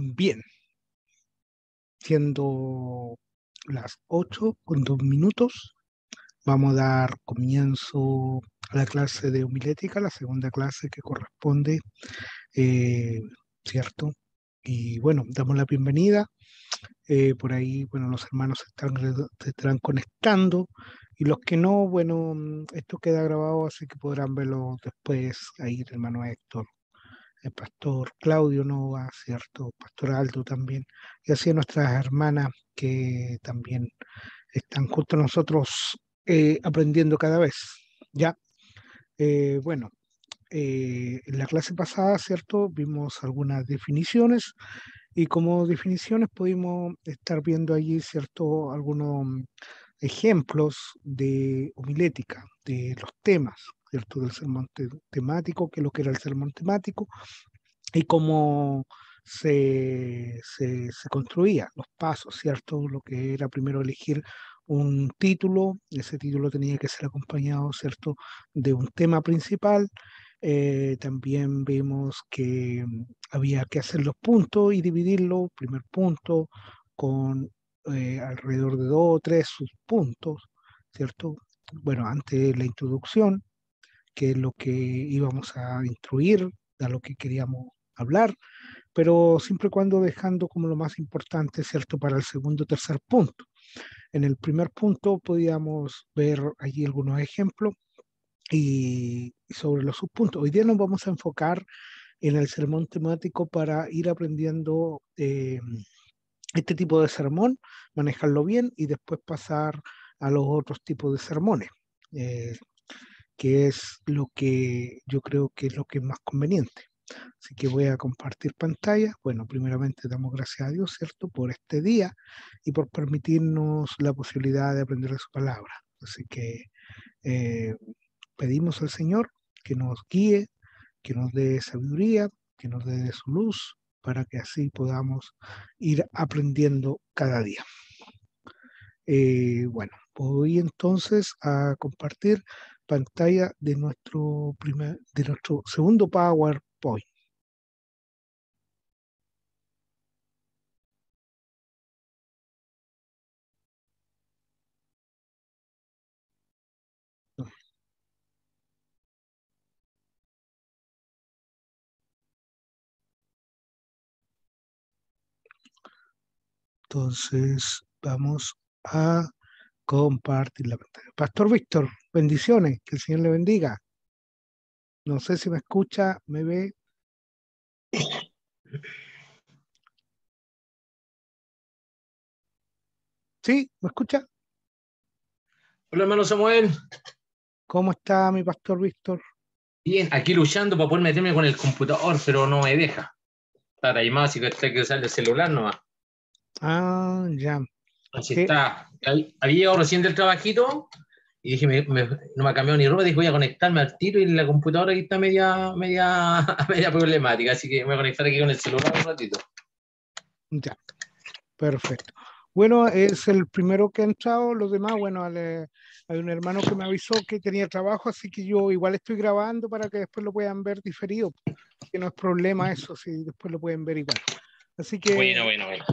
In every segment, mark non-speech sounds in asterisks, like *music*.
Bien, siendo las 8 con 2 minutos, vamos a dar comienzo a la clase de homilética, la segunda clase que corresponde, eh, ¿cierto? Y bueno, damos la bienvenida. Eh, por ahí, bueno, los hermanos están, se estarán conectando. Y los que no, bueno, mm, esto queda grabado, así que podrán verlo después ahí, hermano Héctor, el pastor Claudio Nova, ¿cierto? Pastor Aldo también, y así nuestras hermanas que también están junto a nosotros eh, aprendiendo cada vez, ¿ya? Eh, bueno, eh, en la clase pasada, ¿cierto? Vimos algunas definiciones y como definiciones pudimos estar viendo allí, ¿cierto? Algunos ejemplos de homilética, de los temas, ¿cierto? Del sermón temático, que lo que era el sermón temático, y cómo se, se, se construía, los pasos, ¿cierto? Lo que era primero elegir un título, ese título tenía que ser acompañado, ¿cierto?, de un tema principal. Eh, también vimos que había que hacer los puntos y dividirlo, primer punto, con eh, alrededor de dos o tres subpuntos, ¿cierto? Bueno, antes la introducción, qué es lo que íbamos a instruir, a lo que queríamos hablar, pero siempre y cuando dejando como lo más importante, ¿cierto?, para el segundo o tercer punto. En el primer punto podíamos ver allí algunos ejemplos y sobre los subpuntos. Hoy día nos vamos a enfocar en el sermón temático para ir aprendiendo eh, este tipo de sermón, manejarlo bien y después pasar a los otros tipos de sermones. Eh, que es lo que yo creo que es lo que es más conveniente. Así que voy a compartir pantalla. Bueno, primeramente damos gracias a Dios, ¿cierto?, por este día y por permitirnos la posibilidad de aprender de su palabra. Así que eh, pedimos al Señor que nos guíe, que nos dé sabiduría, que nos dé su luz, para que así podamos ir aprendiendo cada día. Eh, bueno, voy entonces a compartir pantalla de nuestro, primer, de nuestro segundo PowerPoint. Entonces vamos a compartir la pantalla. Pastor Víctor, bendiciones, que el Señor le bendiga. No sé si me escucha, me ve. ¿Sí? ¿Me escucha? Hola, hermano Samuel. ¿Cómo está mi pastor Víctor? Bien, aquí luchando para poder meterme con el computador, pero no me deja. Para ahí más, y que que usar el celular nomás. Ah, ya. Así está. Había llegado recién del trabajito y dije, no me ha cambiado ni ropa, dije, voy a conectarme al tiro y la computadora aquí está media, media, *laughs* media problemática, así que me voy a conectar aquí con el celular un ratito. Ya, perfecto. Bueno, es el primero que ha entrado, los demás, bueno, eh, hay un hermano que me avisó que tenía trabajo, así que yo igual estoy grabando para que después lo puedan ver diferido, que no es problema eso, si después lo pueden ver igual. Así que... Bueno, bueno, bueno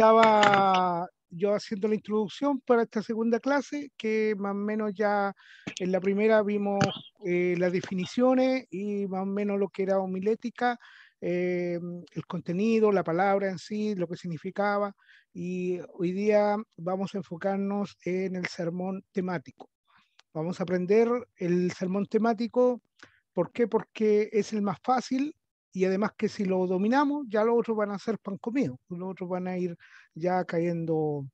estaba yo haciendo la introducción para esta segunda clase, que más o menos ya en la primera vimos eh, las definiciones y más o menos lo que era homilética, eh, el contenido, la palabra en sí, lo que significaba, y hoy día vamos a enfocarnos en el sermón temático. Vamos a aprender el sermón temático, ¿por qué? Porque es el más fácil, y además que si lo dominamos, ya los otros van a ser pan comido, los otros van a ir ya cayendo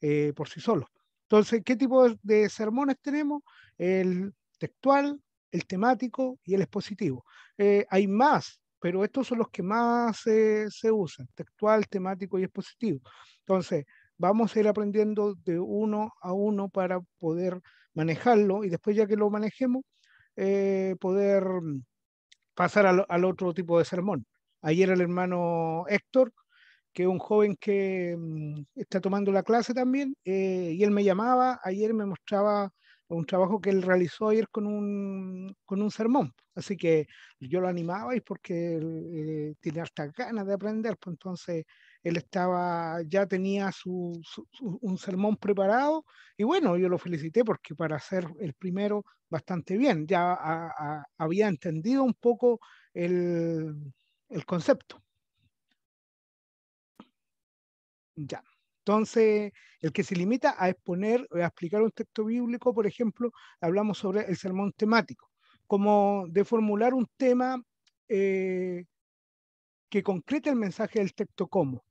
eh, por sí solos. Entonces, ¿qué tipo de, sermones tenemos? El textual, el temático y el expositivo. Eh, hay más, pero estos son los que más se usan, textual, temático y expositivo. Entonces, vamos a ir aprendiendo de uno a uno para poder manejarlo y después ya que lo manejemos, eh, poder pasar al, otro tipo de sermón. Ayer el hermano Héctor, que es un joven que mm, está tomando la clase también, eh, y él me llamaba, ayer me mostraba un trabajo que él realizó ayer con un, con un sermón. Así que yo lo animaba y porque eh, tiene hasta ganas de aprender, pues entonces él estaba, ya tenía su, un sermón preparado y bueno, yo lo felicité porque para hacer el primero bastante bien, ya había entendido un poco el, el concepto. Ya. Entonces, el que se limita a exponer, a explicar un texto bíblico, por ejemplo, hablamos sobre el sermón temático, como de formular un tema eh, que concrete el mensaje del texto como.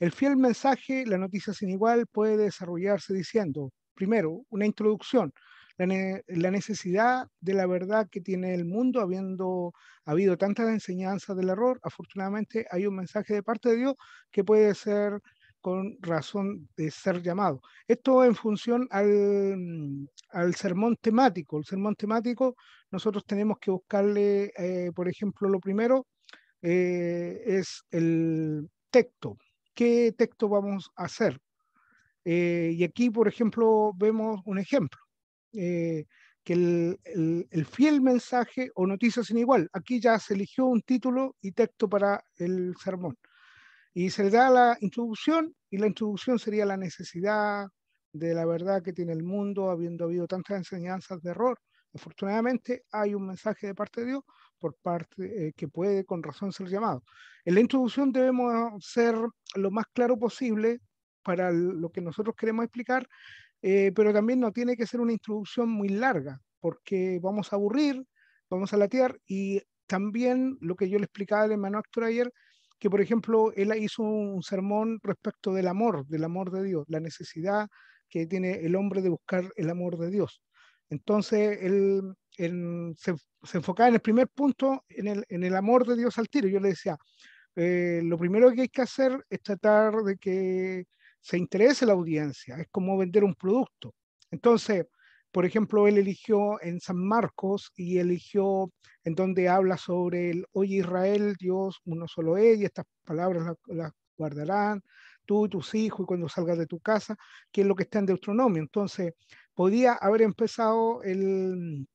El fiel mensaje, la noticia sin igual, puede desarrollarse diciendo, primero, una introducción, la, necesidad de la verdad que tiene el mundo, habiendo habido tantas enseñanzas del error, afortunadamente hay un mensaje de parte de Dios que puede ser con razón de ser llamado. Esto en función al, sermón temático. El sermón temático, nosotros tenemos que buscarle, eh, por ejemplo, lo primero eh, es el texto, qué texto vamos a hacer. Eh, y aquí, por ejemplo, vemos un ejemplo, eh, que el, fiel mensaje o noticias sin igual. Aquí ya se eligió un título y texto para el sermón. Y se le da la introducción, y la introducción sería la necesidad de la verdad que tiene el mundo, habiendo habido tantas enseñanzas de error. Afortunadamente hay un mensaje de parte de Dios, por parte eh, que puede con razón ser llamado. En la introducción debemos ser lo más claro posible para lo que nosotros queremos explicar, eh, pero también no tiene que ser una introducción muy larga, porque vamos a aburrir, vamos a latear y también lo que yo le explicaba al hermano Actor ayer, que por ejemplo él hizo un sermón respecto del amor, del amor de Dios, la necesidad que tiene el hombre de buscar el amor de Dios. Entonces, él se, enfocaba en el primer punto, en el, amor de Dios al tiro. Yo le decía, eh, lo primero que hay que hacer es tratar de que se interese la audiencia, es como vender un producto. Entonces, por ejemplo, él eligió en San Marcos y eligió en donde habla sobre el, oye Israel, Dios, uno solo es, y estas palabras las, guardarán tú y tus hijos y cuando salgas de tu casa, que es lo que está en Deuteronomio. Entonces, podía haber empezado el,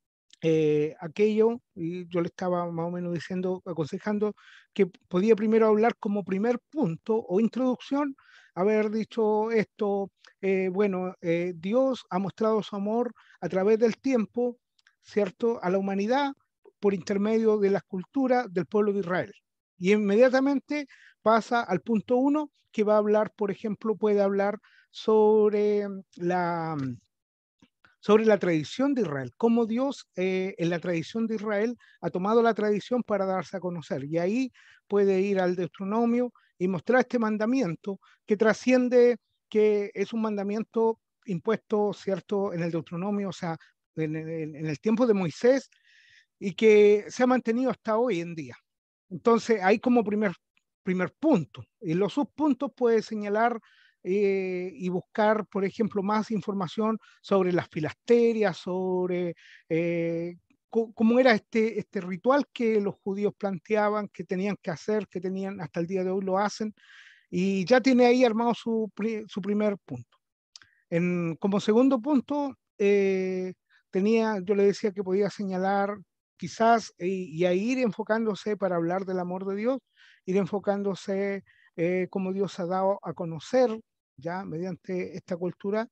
eh, aquello, y yo le estaba más o menos diciendo, aconsejando, que podía primero hablar como primer punto o introducción, haber dicho esto, eh, bueno, eh, Dios ha mostrado su amor a través del tiempo, ¿cierto?, a la humanidad por intermedio de las culturas del pueblo de Israel. Y inmediatamente pasa al punto uno, que va a hablar, por ejemplo, puede hablar sobre la sobre la tradición de Israel, cómo Dios eh, en la tradición de Israel ha tomado la tradición para darse a conocer. Y ahí puede ir al Deuteronomio y mostrar este mandamiento que trasciende, que es un mandamiento impuesto, ¿cierto?, en el Deuteronomio, o sea, en, el tiempo de Moisés y que se ha mantenido hasta hoy en día. Entonces, hay como primer, primer punto. Y los subpuntos puede señalar eh, y buscar, por ejemplo, más información sobre las filasterias, sobre eh, cómo era este, este ritual que los judíos planteaban, que tenían que hacer, que tenían hasta el día de hoy lo hacen. Y ya tiene ahí armado su, su primer punto. En, como segundo punto, eh, tenía, yo le decía que podía señalar quizás y, e-, y, a ir enfocándose para hablar del amor de Dios, ir enfocándose eh, como Dios ha dado a conocer ya mediante esta cultura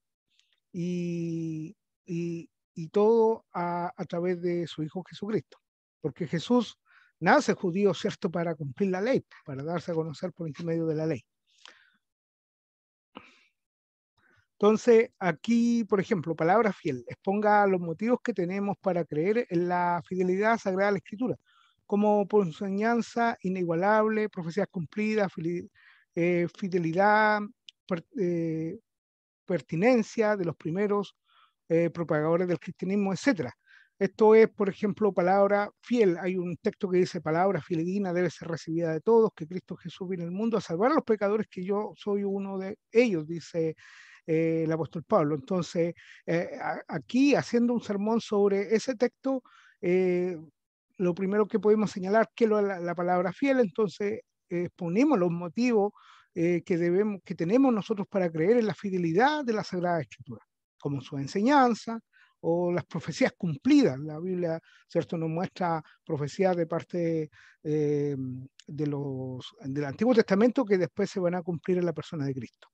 y, y, y todo a, a, través de su Hijo Jesucristo. Porque Jesús nace judío, ¿cierto?, para cumplir la ley, para darse a conocer por intermedio de la ley. Entonces, aquí, por ejemplo, palabra fiel, exponga los motivos que tenemos para creer en la fidelidad sagrada de la Escritura, como por enseñanza inigualable, profecías cumplidas, eh, fidelidad eh, pertinencia de los primeros eh, propagadores del cristianismo, etcétera Esto es, por ejemplo, palabra fiel. Hay un texto que dice, palabra fidedigna debe ser recibida de todos, que Cristo Jesús vino al mundo a salvar a los pecadores, que yo soy uno de ellos, dice eh, el apóstol Pablo. Entonces, aquí, haciendo un sermón sobre ese texto, lo primero que podemos señalar que la, la palabra fiel, entonces exponemos los motivos eh, que, debemos, que tenemos nosotros para creer en la fidelidad de la Sagrada Escritura, como su enseñanza o las profecías cumplidas. La Biblia, ¿cierto?, nos muestra profecías de parte eh, de los, del Antiguo Testamento que después se van a cumplir en la persona de Cristo.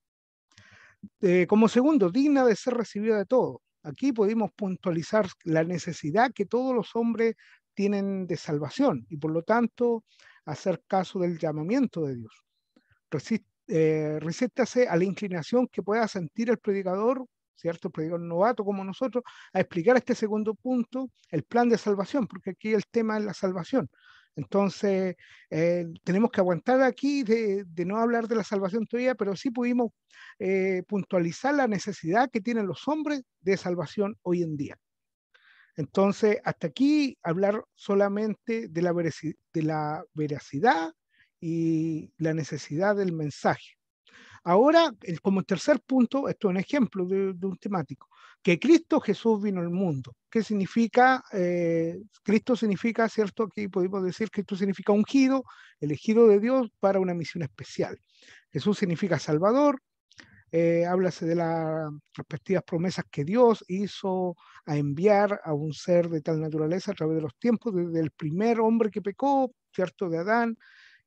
Eh, como segundo, digna de ser recibida de todos, Aquí podemos puntualizar la necesidad que todos los hombres tienen de salvación y por lo tanto hacer caso del llamamiento de Dios resiste, eh, a la inclinación que pueda sentir el predicador, ¿cierto? predicador novato como nosotros, a explicar este segundo punto, el plan de salvación, porque aquí el tema es la salvación. Entonces, eh, tenemos que aguantar aquí de, no hablar de la salvación todavía, pero sí pudimos eh, puntualizar la necesidad que tienen los hombres de salvación hoy en día. Entonces, hasta aquí hablar solamente de la, de la veracidad y la necesidad del mensaje. Ahora, como tercer punto, esto es un ejemplo de, un temático, que Cristo Jesús vino al mundo. ¿Qué significa? Eh, Cristo significa, ¿cierto? Aquí podemos decir, que Cristo significa ungido, elegido de Dios para una misión especial. Jesús significa Salvador. Eh, háblase de las respectivas promesas que Dios hizo a enviar a un ser de tal naturaleza a través de los tiempos, desde el primer hombre que pecó, ¿cierto? De Adán,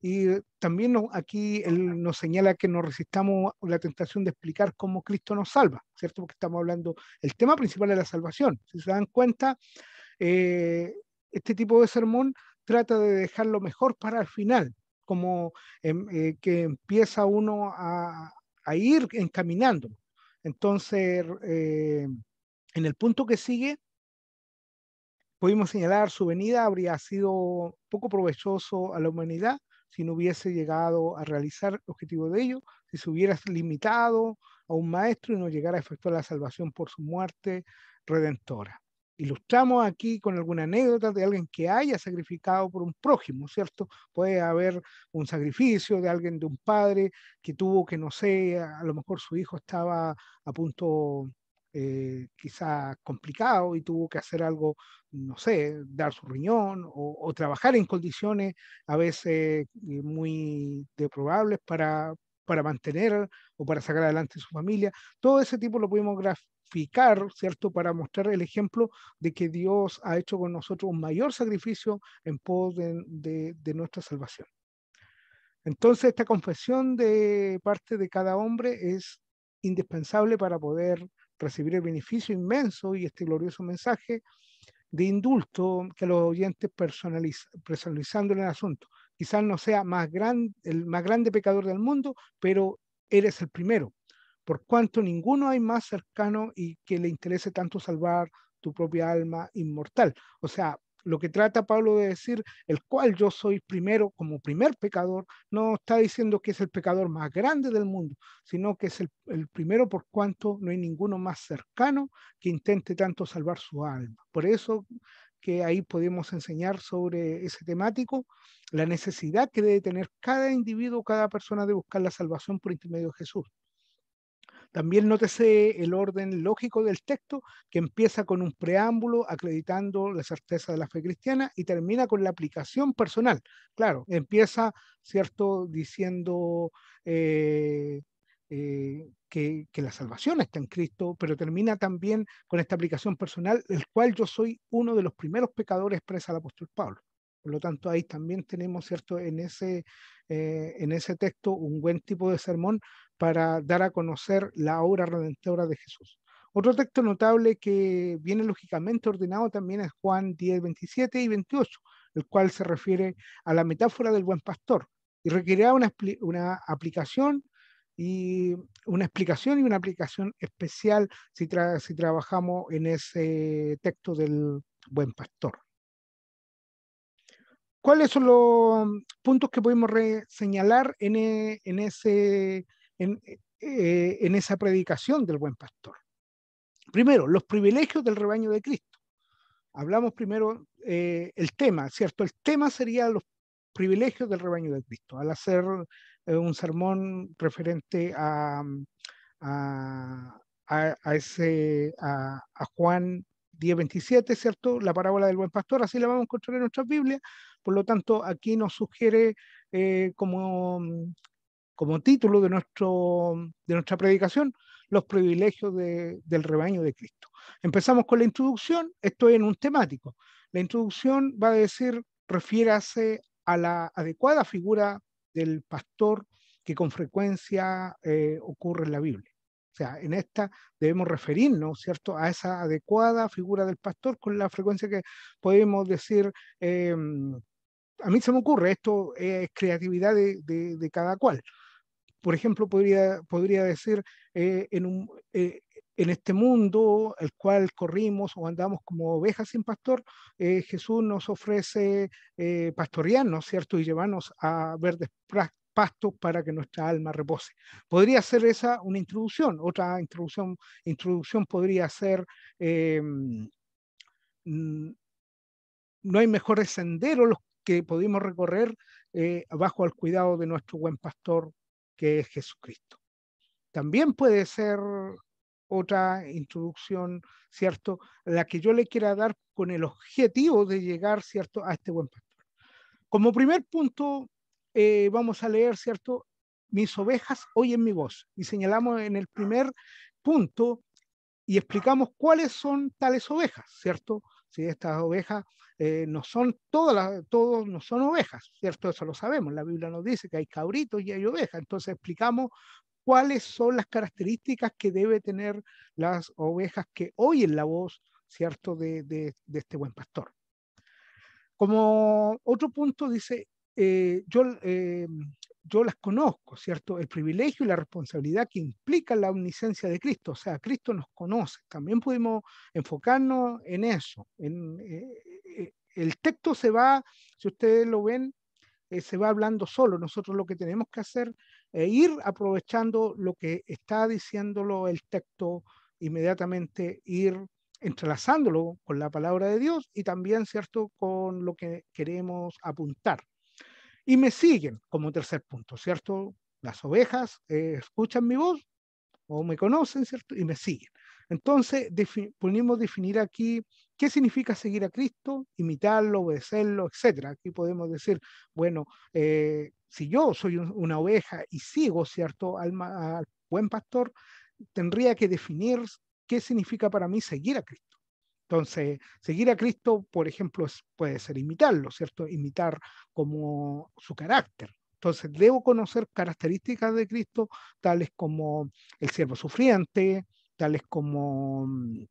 y también aquí él nos señala que nos resistamos la tentación de explicar cómo Cristo nos salva, ¿cierto? Porque estamos hablando, el tema principal es la salvación. Si se dan cuenta, eh, este tipo de sermón trata de dejar lo mejor para el final, como em, eh, que empieza uno a, a ir encaminando. Entonces, eh, en el punto que sigue, pudimos señalar su venida habría sido poco provechoso a la humanidad si no hubiese llegado a realizar el objetivo de ello, si se hubiera limitado a un maestro y no llegara a efectuar la salvación por su muerte redentora. Ilustramos aquí con alguna anécdota de alguien que haya sacrificado por un prójimo, ¿cierto? Puede haber un sacrificio de alguien, de un padre que tuvo que, no sé, a lo mejor su hijo estaba a punto eh, quizá complicado y tuvo que hacer algo, no sé, dar su riñón o, trabajar en condiciones a veces eh, muy deprobables para, para mantener o para sacar adelante su familia. Todo ese tipo lo pudimos graficar, ¿cierto? Para mostrar el ejemplo de que Dios ha hecho con nosotros un mayor sacrificio en pos de, de nuestra salvación. Entonces, esta confesión de parte de cada hombre es indispensable para poder recibir el beneficio inmenso y este glorioso mensaje de indulto que los oyentes personalizan personalizando el asunto. Quizás no sea más gran, el más grande pecador del mundo, pero eres el primero, por cuanto ninguno hay más cercano y que le interese tanto salvar tu propia alma inmortal. O sea, lo que trata Pablo de decir, el cual yo soy primero como primer pecador, no está diciendo que es el pecador más grande del mundo, sino que es el, primero por cuanto no hay ninguno más cercano que intente tanto salvar su alma. Por eso que ahí podemos enseñar sobre ese temático, la necesidad que debe tener cada individuo, cada persona de buscar la salvación por intermedio de Jesús. También nótese el orden lógico del texto, que empieza con un preámbulo acreditando la certeza de la fe cristiana y termina con la aplicación personal. Claro, empieza, ¿cierto?, diciendo... Eh, eh, que, la salvación está en Cristo, pero termina también con esta aplicación personal, el cual yo soy uno de los primeros pecadores expresa el apóstol Pablo. Por lo tanto, ahí también tenemos, ¿cierto?, en ese, eh, en ese texto un buen tipo de sermón para dar a conocer la obra redentora de Jesús. Otro texto notable que viene lógicamente ordenado también es Juan 10, 27 y 28, el cual se refiere a la metáfora del buen pastor y requerirá una, una aplicación y una explicación y una aplicación especial si, si trabajamos en ese texto del buen pastor. ¿Cuáles son los puntos que podemos señalar en, e, en ese eh, en, esa predicación del buen pastor. Primero, los privilegios del rebaño de Cristo. Hablamos primero eh, el tema, ¿cierto? El tema sería los privilegios del rebaño de Cristo, al hacer eh, un sermón referente a, a, a, ese, a, a Juan 10.27, ¿cierto? La parábola del buen pastor, así la vamos a encontrar en nuestra Biblia, Por lo tanto, aquí nos sugiere eh, como como título de, nuestro, de nuestra predicación, los privilegios del rebaño de Cristo. Empezamos con la introducción, Esto en un temático. La introducción va a decir, refiérase a la adecuada figura del pastor que con frecuencia eh, ocurre en la Biblia. O sea, en esta debemos referirnos, ¿cierto?, a esa adecuada figura del pastor con la frecuencia que podemos decir, em, a mí se me ocurre, esto es creatividad de, de cada cual, por ejemplo, podría, podría decir, eh, en, eh, en, este mundo al cual corrimos o andamos como ovejas sin pastor, eh, Jesús nos ofrece pastorearnos, ¿cierto? Y llevarnos a verdes pastos para que nuestra alma repose. Podría ser esa una introducción. Otra introducción, introducción podría ser... Mm, no hay mejores senderos los que podemos recorrer bajo el cuidado de nuestro buen pastor que es Jesucristo. También puede ser otra introducción, ¿cierto? La que yo le quiera dar con el objetivo de llegar, ¿cierto?, a este buen pastor. Como primer punto, eh, vamos a leer, ¿cierto?, mis ovejas oyen mi voz. Y señalamos en el primer punto y explicamos cuáles son tales ovejas, ¿cierto? Si estas ovejas eh, no son todas todos no son ovejas, ¿cierto? Eso lo sabemos, la Biblia nos dice que hay cabritos y hay ovejas, entonces explicamos cuáles son las características que debe tener las ovejas que oyen la voz, ¿cierto?, de, de, este buen pastor. Como otro punto dice, eh, yo, eh, yo las conozco, ¿cierto? El privilegio y la responsabilidad que implica la omnisencia de Cristo, o sea, Cristo nos conoce, también pudimos enfocarnos en eso. Eh, eh, el texto se va, si ustedes lo ven, eh, se va hablando solo, nosotros lo que tenemos que hacer es ir aprovechando lo que está diciéndolo el texto, inmediatamente ir entrelazándolo con la palabra de Dios y también, ¿cierto?, con lo que queremos apuntar y me siguen como tercer punto, ¿cierto? Las ovejas eh, escuchan mi voz o me conocen, ¿cierto? Y me siguen. Entonces, ponemos definir aquí qué significa seguir a Cristo, imitarlo, obedecerlo, etc. Aquí podemos decir, bueno, eh, si yo soy una oveja y sigo, ¿cierto?, al, al buen pastor, tendría que definir qué significa para mí seguir a Cristo. Entonces, seguir a Cristo, por ejemplo, puede ser imitarlo, ¿cierto? Imitar como su carácter. Entonces, debo conocer características de Cristo, tales como el siervo sufriente, tales como mm,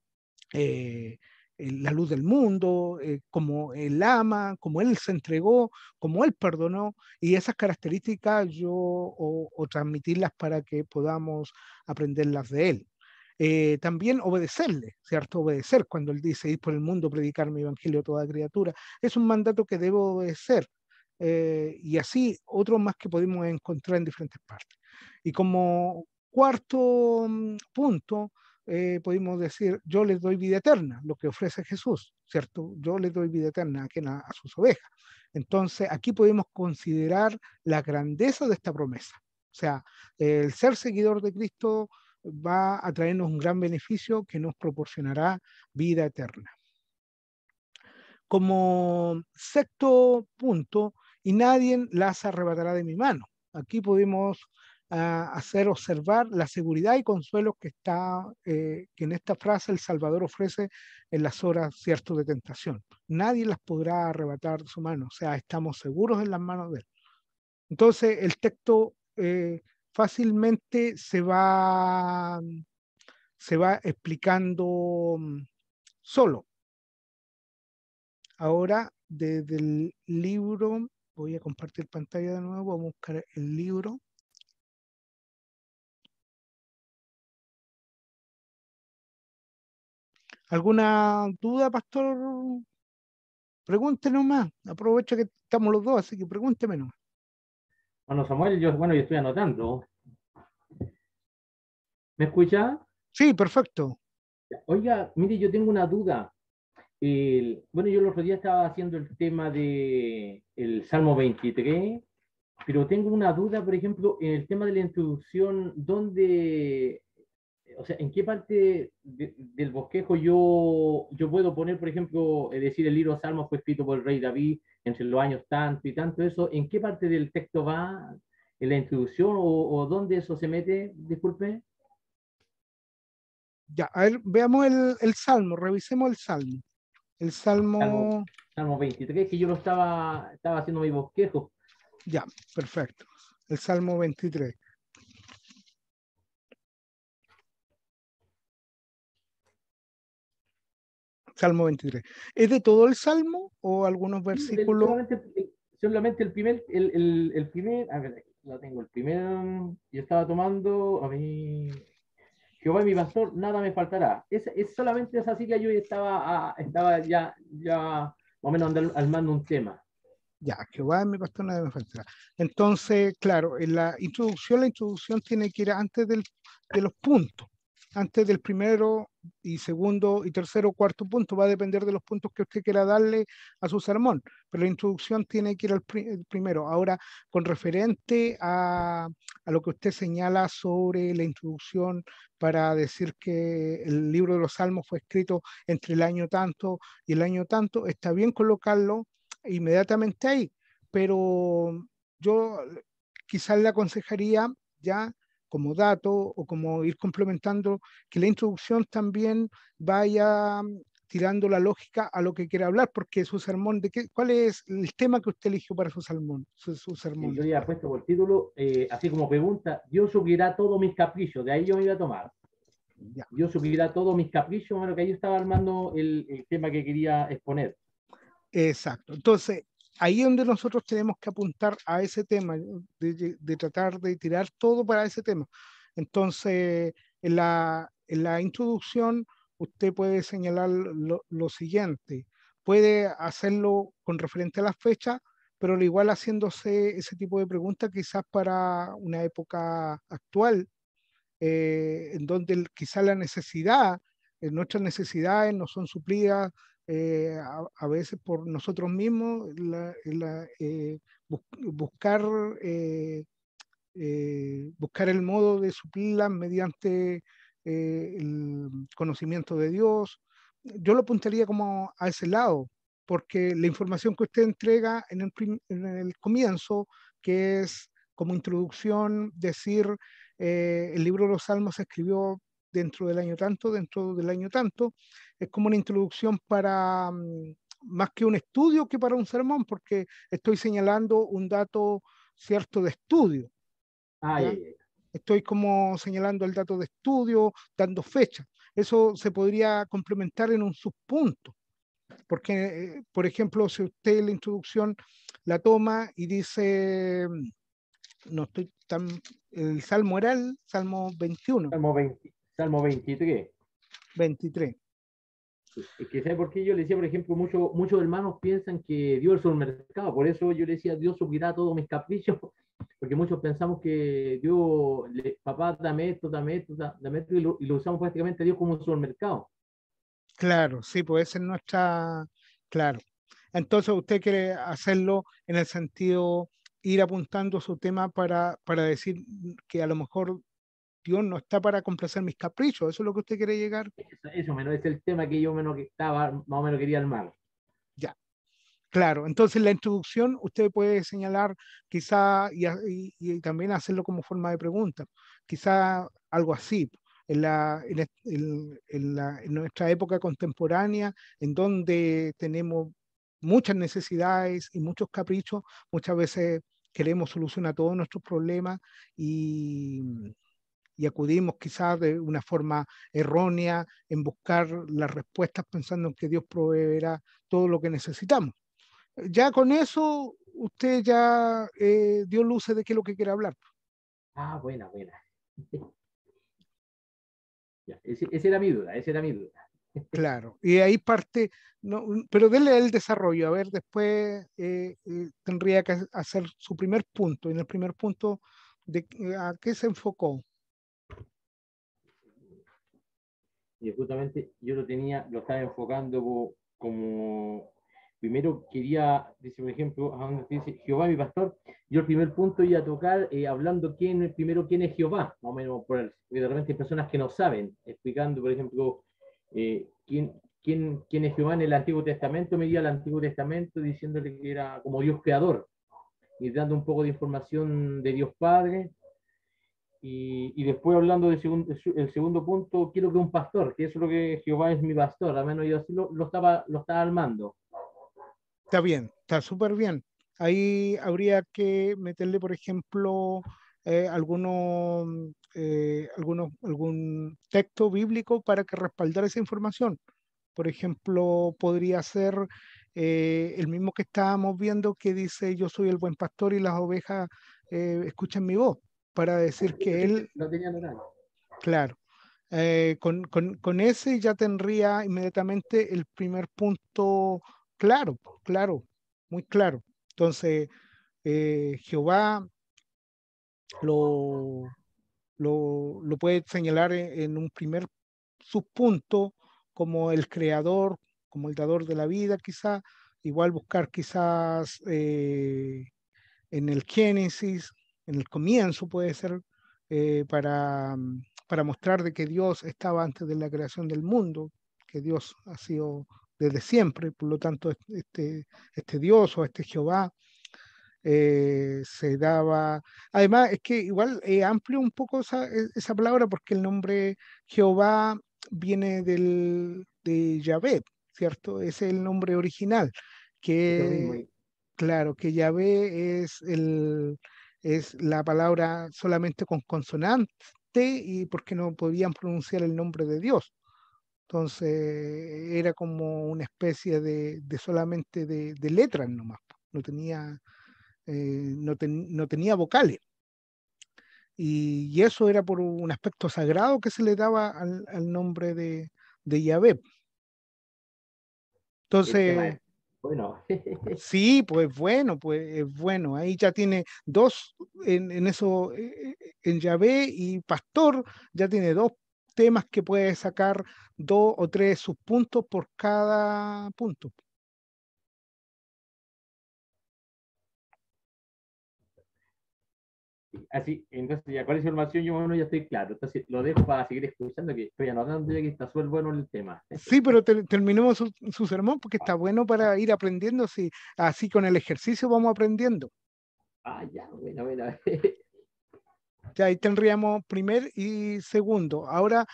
eh, la luz del mundo, eh, como el ama, como Él se entregó, como Él perdonó, y esas características yo o, o transmitirlas para que podamos aprenderlas de Él. Eh, también obedecerle, ¿cierto? Obedecer cuando él dice, ir por el mundo, predicar mi evangelio a toda criatura. Es un mandato que debo obedecer. Eh, y así otro más que podemos encontrar en diferentes partes. Y como cuarto mm, punto, eh, podemos decir, yo les doy vida eterna, lo que ofrece Jesús, ¿cierto? Yo les doy vida eterna a sus ovejas. Entonces, aquí podemos considerar la grandeza de esta promesa. O sea, el ser seguidor de Cristo va a traernos un gran beneficio que nos proporcionará vida eterna. Como sexto punto, y nadie las arrebatará de mi mano. Aquí podemos ah, hacer observar la seguridad y consuelo que, está, eh, que en esta frase el Salvador ofrece en las horas ciertas de tentación. Nadie las podrá arrebatar de su mano, o sea, estamos seguros en las manos de él. Entonces, el texto eh, fácilmente se va, mm, se va explicando mm, solo. Ahora, desde el libro, voy a compartir pantalla de nuevo, vamos a buscar el libro. ¿Alguna duda, pastor? Pregúntenos más. Aprovecho que estamos los dos, así que pregúnteme bueno, Samuel, yo, bueno, yo estoy anotando. ¿Me escucha? Sí, perfecto. Oiga, mire, yo tengo una duda. bueno, yo el otro día estaba haciendo el tema del el Salmo 23, pero tengo una duda, por ejemplo, en el tema de la introducción, ¿dónde...? o sea, ¿en qué parte del bosquejo yo, yo puedo poner, por ejemplo, decir el libro Salmo fue escrito por el rey David entre los años tanto y tanto eso? ¿En qué parte del texto va? ¿En la introducción o, dónde eso se mete? Disculpe. Ya, a ver, veamos el, Salmo, revisemos el Salmo. El Salmo... Salmo... 23, que yo lo estaba, estaba haciendo mi bosquejo. Ya, perfecto. El Salmo 23. Salmo 23. ¿Es de todo el Salmo o algunos versículos? Solamente, el primer, el, primer, a ver, lo tengo, el primer, yo estaba tomando, a mí, Jehová mi pastor, nada me faltará. Es, es solamente esa sigla, yo estaba, ah, estaba ya, ya, más o menos armando un tema. Ya, Jehová mi pastor, nada me faltará. Entonces, claro, en la introducción, la introducción tiene que ir antes del, de los puntos antes del primero y segundo y tercero cuarto punto. Va a depender de los puntos que usted quiera darle a su sermón, pero la introducción tiene que ir al primero. Ahora, con referente a, a, lo que usted señala sobre la introducción para decir que el libro de los salmos fue escrito entre el año tanto y el año tanto, está bien colocarlo inmediatamente ahí, pero yo quizás le aconsejaría ya como dato o como ir complementando, que la introducción también vaya mm, tirando la lógica a lo que quiere hablar, porque su sermón, de qué, ¿cuál es el tema que usted eligió para su sermón? Su, su sermón? Yo había puesto por título, eh, así como pregunta, Dios subirá todos mis caprichos, de ahí yo me iba a tomar. yo Dios subirá todos mis caprichos, bueno, que ahí estaba armando el, el tema que quería exponer. Exacto. Entonces, ahí es donde nosotros tenemos que apuntar a ese tema, de, tratar de tirar todo para ese tema. Entonces, en la, introducción, usted puede señalar lo, siguiente. Puede hacerlo con referente a las fechas, pero al igual haciéndose ese tipo de preguntas quizás para una época actual, eh, en donde quizás la necesidad, eh, nuestras necesidades no son suplidas eh, a, veces por nosotros mismos, eh, buscar, eh, buscar el modo de suplirla mediante el conocimiento de Dios. Yo lo apuntaría como a ese lado, porque la información que usted entrega en el, comienzo, que es como introducción, decir, el libro de los salmos se escribió dentro del año tanto, dentro del año tanto, es como una introducción para, mm, más que un estudio que para un sermón, porque estoy señalando un dato cierto de estudio. Ah, estoy como señalando el dato de estudio, dando fecha. Eso se podría complementar en un subpunto. Porque, eh, por ejemplo, si usted la introducción la toma y dice, mm, no estoy tan, el salmo era el salmo 21. Salmo, 20, salmo 23. 23. Es ¿sabe por qué? Yo le decía, por ejemplo, muchos muchos hermanos piensan que Dios es el mercado, por eso yo le decía, Dios subirá todos mis caprichos, *laughs* porque muchos pensamos que Dios, papá, dame esto, dame esto, dame esto, y lo, usamos prácticamente Dios como un supermercado. Claro, sí, pues ser nuestra, claro. Entonces usted quiere hacerlo en el sentido ir apuntando su tema para, para decir que a lo mejor Dios no está para complacer mis caprichos, eso es lo que usted quiere llegar. Eso, menos es el tema que yo menos que estaba, más o menos quería armar. Ya. Claro, entonces la introducción usted puede señalar quizá y, también hacerlo como forma de pregunta, quizá algo así. En, la, en, en, la, nuestra época contemporánea, en donde tenemos muchas necesidades y muchos caprichos, muchas veces queremos solucionar todos nuestros problemas y, y acudimos quizás de una forma errónea en buscar las respuestas pensando en que Dios proveerá todo lo que necesitamos. Ya con eso usted ya eh, dio luces de qué es lo que quiere hablar. Ah, buena, buena. *laughs* esa era mi duda, esa era mi duda. *laughs* Claro, y ahí parte, pero déle el desarrollo, a ver, después eh, eh, tendría que hacer su primer punto, en el primer punto, de, ¿a qué se enfocó? y justamente yo lo tenía, lo estaba enfocando como, primero quería, dice por ejemplo, ah, dice Jehová mi pastor, yo el primer punto iba a tocar eh, hablando quién, primero quién es Jehová, más o menos, por el, porque de repente hay personas que no saben, explicando por ejemplo eh, quién, quién, quién es Jehová en el Antiguo Testamento, me el al Antiguo Testamento diciéndole que era como Dios creador, y dando un poco de información de Dios Padre, y, después hablando del segundo, punto, quiero que un pastor, que es lo que Jehová es mi pastor, al menos yo así lo, estaba, lo estaba armando. Está bien, está súper bien. Ahí habría que meterle, por ejemplo, eh, eh, alguno, algún texto bíblico para que respaldara esa información. Por ejemplo, podría ser eh, el mismo que estábamos viendo que dice, yo soy el buen pastor y las ovejas escuchan mi voz para decir que él... No tenía Claro. Eh, con, con, ese ya tendría inmediatamente el primer punto claro, claro, muy claro. Entonces, eh, Jehová lo, lo, puede señalar e-, en, un primer subpunto como el creador, como el dador de la vida, quizá, igual buscar quizás eh, en el Génesis en el comienzo puede ser eh, para, mm, para mostrar de que Dios estaba antes de la creación del mundo, que Dios ha sido desde siempre, por lo tanto este, este, este Dios o este Jehová eh, se daba. Además, es que igual eh, amplio un poco esa, e, esa, palabra porque el nombre Jehová viene del, de Yahvé, ¿cierto? Ese es el nombre original, que, claro, que Yahvé es el, es la palabra solamente con consonante y porque no podían pronunciar el nombre de Dios. Entonces era como una especie de, solamente de, letras nomás, no tenía, eh, no, tenía vocales. Y, eso era por un aspecto sagrado que se le daba al, nombre de, de Yahvé. Entonces, bueno. *laughs* sí, pues bueno, pues bueno. Ahí ya tiene dos en, en eso, eh, en Yahvé y Pastor, ya tiene dos temas que puede sacar dos o tres subpuntos por cada punto. Así, entonces ya con la información yo bueno, ya estoy claro. Entonces lo dejo para seguir escuchando, que estoy anotando ya que está súper bueno el tema. Sí, pero terminemos su, sermón porque está ah. bueno para ir aprendiendo. así con el ejercicio vamos aprendiendo. Ah, ya, bueno, bueno. *laughs* ya ahí tendríamos primer y segundo. Ahora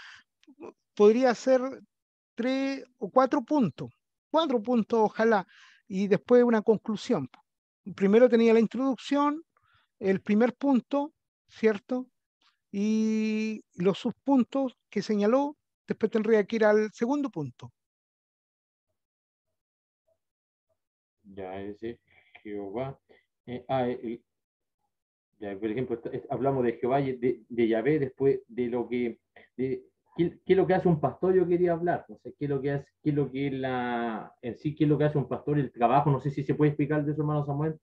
podría ser tres o cuatro puntos. Cuatro puntos, ojalá. Y después una conclusión. Primero tenía la introducción, el primer punto, ¿cierto? Y los subpuntos que señaló, después tendría que ir al segundo punto. Ya, es Jehová. Eh, ah, eh, por ejemplo, hablamos de Jehová y de, de Yahvé después de lo que... De, ¿Qué, es lo que hace un pastor? Yo quería hablar. No sé, ¿qué lo que hace, qué lo que la, en sí, qué es lo que hace un pastor? El trabajo, no sé si se puede explicar de eso, hermano Samuel.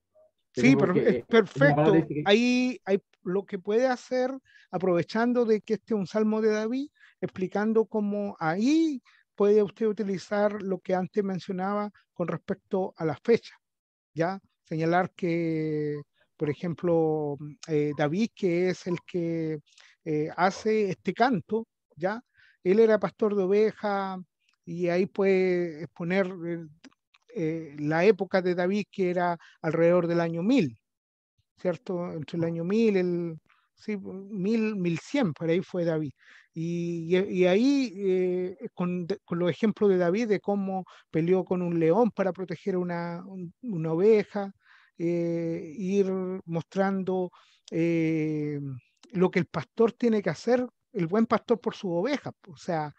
Sí, pero es eh, perfecto. Ahí, hay lo que puede hacer, aprovechando de que este es un salmo de David, explicando cómo ahí puede usted utilizar lo que antes mencionaba con respecto a la fecha. Ya señalar que, por ejemplo, eh, David, que es el que eh, hace este canto, ya él era pastor de oveja y ahí puede exponer eh, la época de David, que era alrededor del año 1000, ¿cierto? Entre el ah. año 1000, el sí, 1000, 1100, por ahí fue David. Y, y, ahí, eh, con, con, los ejemplos de David, de cómo peleó con un león para proteger una, una oveja, eh, ir mostrando lo que el pastor tiene que hacer, el buen pastor por su oveja, o sea,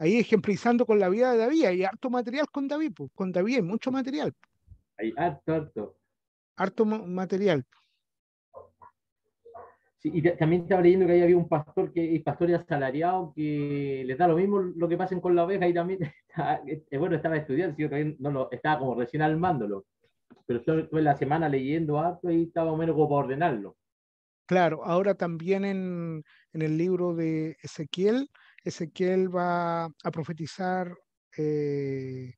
ahí ejemplizando con la vida de David, hay harto material con David, con David hay mucho material. Hay harto, harto. Harto material. Sí, y también estaba leyendo que ahí había un pastor que es pastor asalariado que les da lo mismo lo que pasen con la oveja y también, *laughs* eh, bueno, estaba estudiando, también no lo, estaba como recién armándolo, pero estuve la semana leyendo harto y estaba menos como para ordenarlo. Claro, ahora también en, en el libro de Ezequiel Ezequiel va a profetizar eh,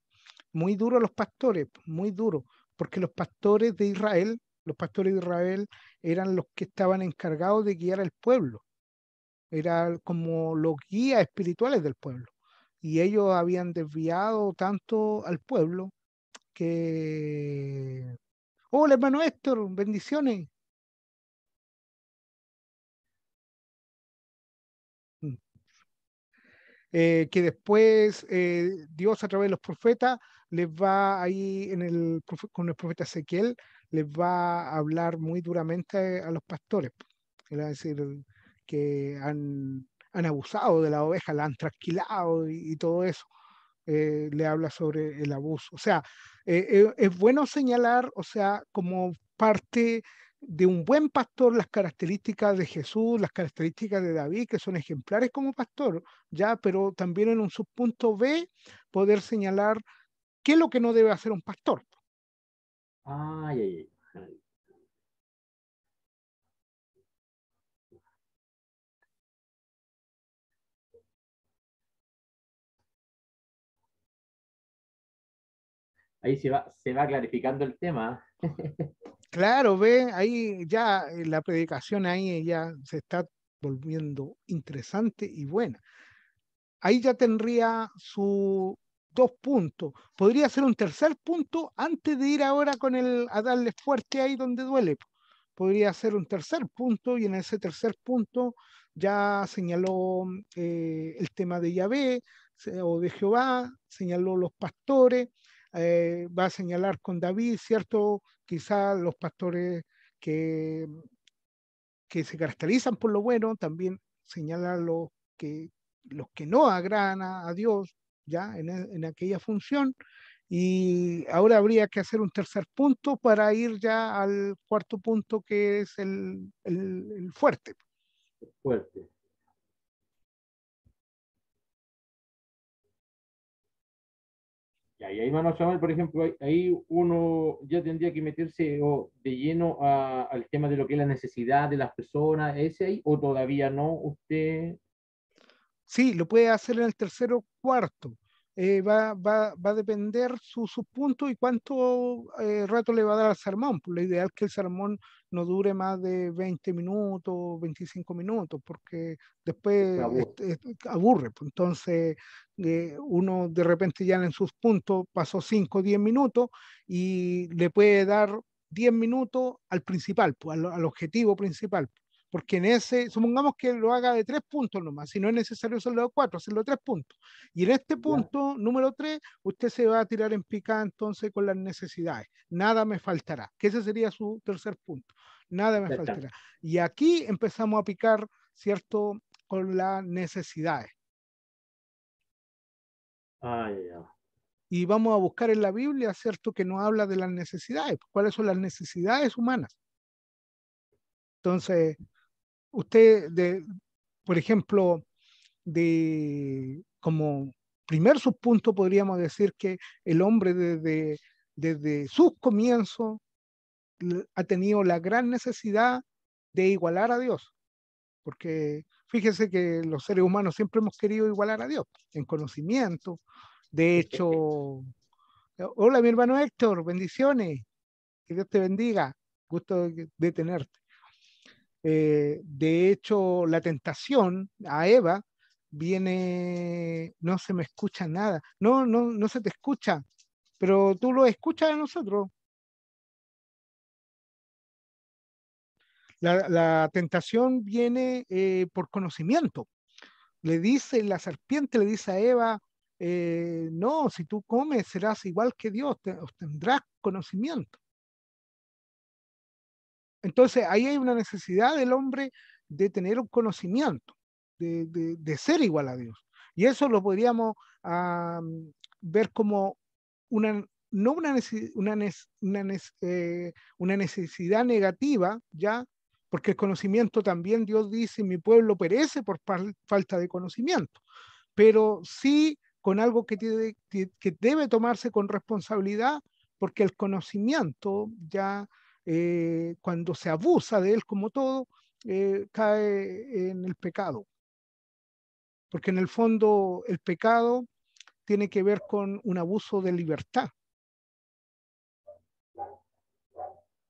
muy duro a los pastores, muy duro, porque los pastores de Israel, los pastores de Israel eran los que estaban encargados de guiar al pueblo, eran como los guías espirituales del pueblo, y ellos habían desviado tanto al pueblo que... Hola hermano Héctor, bendiciones. Eh, que después eh, Dios a través de los profetas les va ahí en el, con el profeta Ezequiel, les va a hablar muy duramente a los pastores, es decir, que han, han abusado de la oveja, la han trasquilado y, todo eso. Eh, le habla sobre el abuso. O sea, es bueno señalar, o sea, como parte de un buen pastor las características de Jesús, las características de David, que son ejemplares como pastor, ya, pero también en un subpunto B poder señalar qué es lo que no debe hacer un pastor. Ay, Ahí se va, se va clarificando el tema. *laughs* Claro, ve, ahí ya eh, la predicación ahí ya se está volviendo interesante y buena. Ahí ya tendría sus dos puntos. Podría ser un tercer punto antes de ir ahora con el a darle fuerte ahí donde duele. Podría ser un tercer punto y en ese tercer punto ya señaló eh, el tema de Yahvé o de Jehová, señaló los pastores, eh, va a señalar con David, ¿cierto? Quizá los pastores que, que se caracterizan por lo bueno, también señala los que, los que no agradan a, Dios, ¿ya? En, e, en, aquella función. Y ahora habría que hacer un tercer punto para ir ya al cuarto punto que es el, el, el fuerte. Fuerte. y ahí Mano por ejemplo, ahí uno ya tendría que meterse de lleno al tema de lo que es la necesidad de las personas, ese ahí, o todavía no, usted. Sí, lo puede hacer en el tercero cuarto. Eh, va, a depender su, su punto y cuánto eh, rato le va a dar al sermón. Pues, lo ideal es que el sermón no dure más de 20 minutos, 25 minutos, porque después aburre. Pues, entonces, eh, uno de repente ya en sus puntos pasó 5, o 10 minutos y le puede dar 10 minutos al principal, pues, al objetivo principal porque en ese, supongamos que lo haga de tres puntos nomás, si no es necesario hacerlo de cuatro, hacerlo de tres puntos. Y en este punto, número tres, usted se va a tirar en pica entonces con las necesidades. Nada me faltará, que ese sería su tercer punto. Nada me faltará. Y aquí empezamos a picar, ¿cierto? Con las necesidades. Ah, ya. y vamos a buscar en la Biblia, ¿cierto? Que no habla de las necesidades, cuáles son las necesidades humanas. Entonces, usted, de, por ejemplo, de como primer subpunto podríamos decir que el hombre desde, desde sus comienzos ha tenido la gran necesidad de igualar a Dios, porque fíjese que los seres humanos siempre hemos querido igualar a Dios en conocimiento. De hecho, hola mi hermano Héctor, bendiciones, que Dios te bendiga, gusto de tenerte. Eh, de hecho, la tentación a Eva viene, no se me escucha nada, no, no, no se te escucha, pero tú lo escuchas a nosotros. La, tentación viene eh, por conocimiento. Le dice la serpiente, le dice a Eva, eh, no, si tú comes serás igual que Dios, te, obtendrás conocimiento. Entonces ahí hay una necesidad del hombre de tener un conocimiento, de, ser igual a Dios. Y eso lo podríamos ah, ver como una, no eh, una, necesidad negativa, ya, porque el conocimiento también, Dios dice, mi pueblo perece por falta de conocimiento, pero sí con algo que, tiene, que debe tomarse con responsabilidad, porque el conocimiento ya eh, cuando se abusa de él como todo, eh, cae en el pecado. Porque en el fondo el pecado tiene que ver con un abuso de libertad.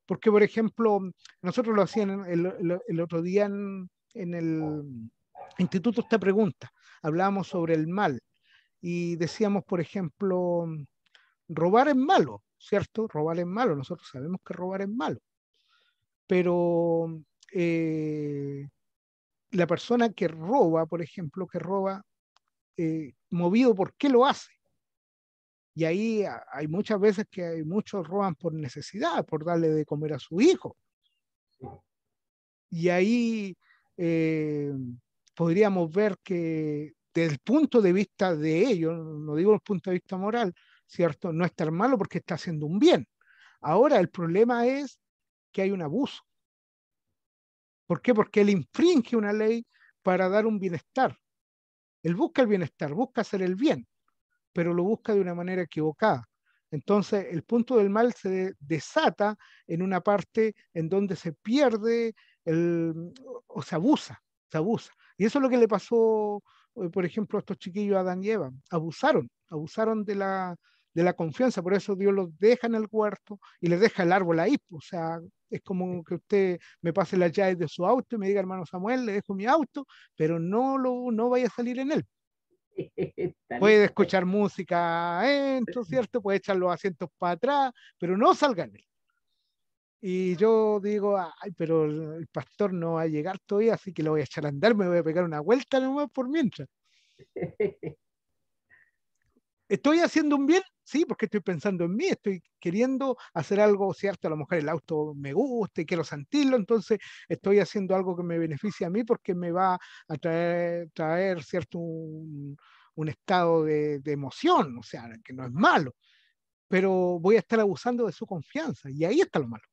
Porque, por ejemplo, nosotros lo hacían el, otro día en, en el instituto esta pregunta. Hablábamos sobre el mal y decíamos, por ejemplo, robar es malo. ¿cierto? Robar es malo, nosotros sabemos que robar es malo, pero eh, la persona que roba, por ejemplo, que roba, eh, movido por qué lo hace. Y ahí hay muchas veces que hay muchos roban por necesidad, por darle de comer a su hijo. Y ahí eh, podríamos ver que desde el punto de vista de ellos, no digo el punto de vista moral, ¿cierto? No estar malo porque está haciendo un bien. Ahora el problema es que hay un abuso. ¿Por qué? Porque él infringe una ley para dar un bienestar. Él busca el bienestar, busca hacer el bien, pero lo busca de una manera equivocada. Entonces, el punto del mal se desata en una parte en donde se pierde el, o se abusa, se abusa. Y eso es lo que le pasó, eh, por ejemplo, a estos chiquillos a Dan Abusaron, abusaron de la, de la confianza, por eso Dios lo deja en el cuarto y le deja el árbol ahí, o sea, es como que usted me pase la llave de su auto y me diga, hermano Samuel, le dejo mi auto, pero no, lo, no vaya a salir en él. *laughs* Puede escuchar música, adentro, ¿cierto? Puede echar los asientos para atrás, pero no salga en él. Y yo digo, ay, pero el pastor no va a llegar todavía, así que lo voy a echar a andar, me voy a pegar una vuelta nomás por mientras. *laughs* ¿Estoy haciendo un bien? Sí, porque estoy pensando en mí, estoy queriendo hacer algo, cierto, a lo mejor el auto me gusta y quiero sentirlo, entonces estoy haciendo algo que me beneficie a mí porque me va a traer, traer cierto, un, estado de, emoción, o sea, que no es malo, pero voy a estar abusando de su confianza y ahí está lo malo.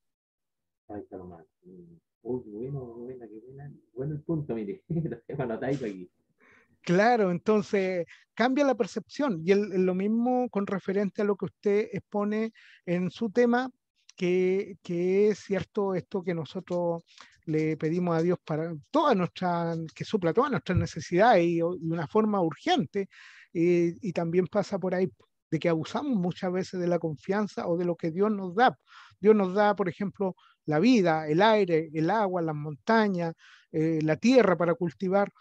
Ahí está lo malo. Mm, uy, bueno, bueno, qué buena. Bueno el punto, mire, *laughs* lo tengo anotado aquí. Claro, entonces cambia la percepción y lo mismo con referente a lo que usted expone en su tema, que, es cierto esto que nosotros le pedimos a Dios para toda nuestra, que supla todas nuestras necesidades y, de una forma urgente, eh, y también pasa por ahí de que abusamos muchas veces de la confianza o de lo que Dios nos da. Dios nos da, por ejemplo, la vida, el aire, el agua, las montañas, eh, la tierra para cultivar,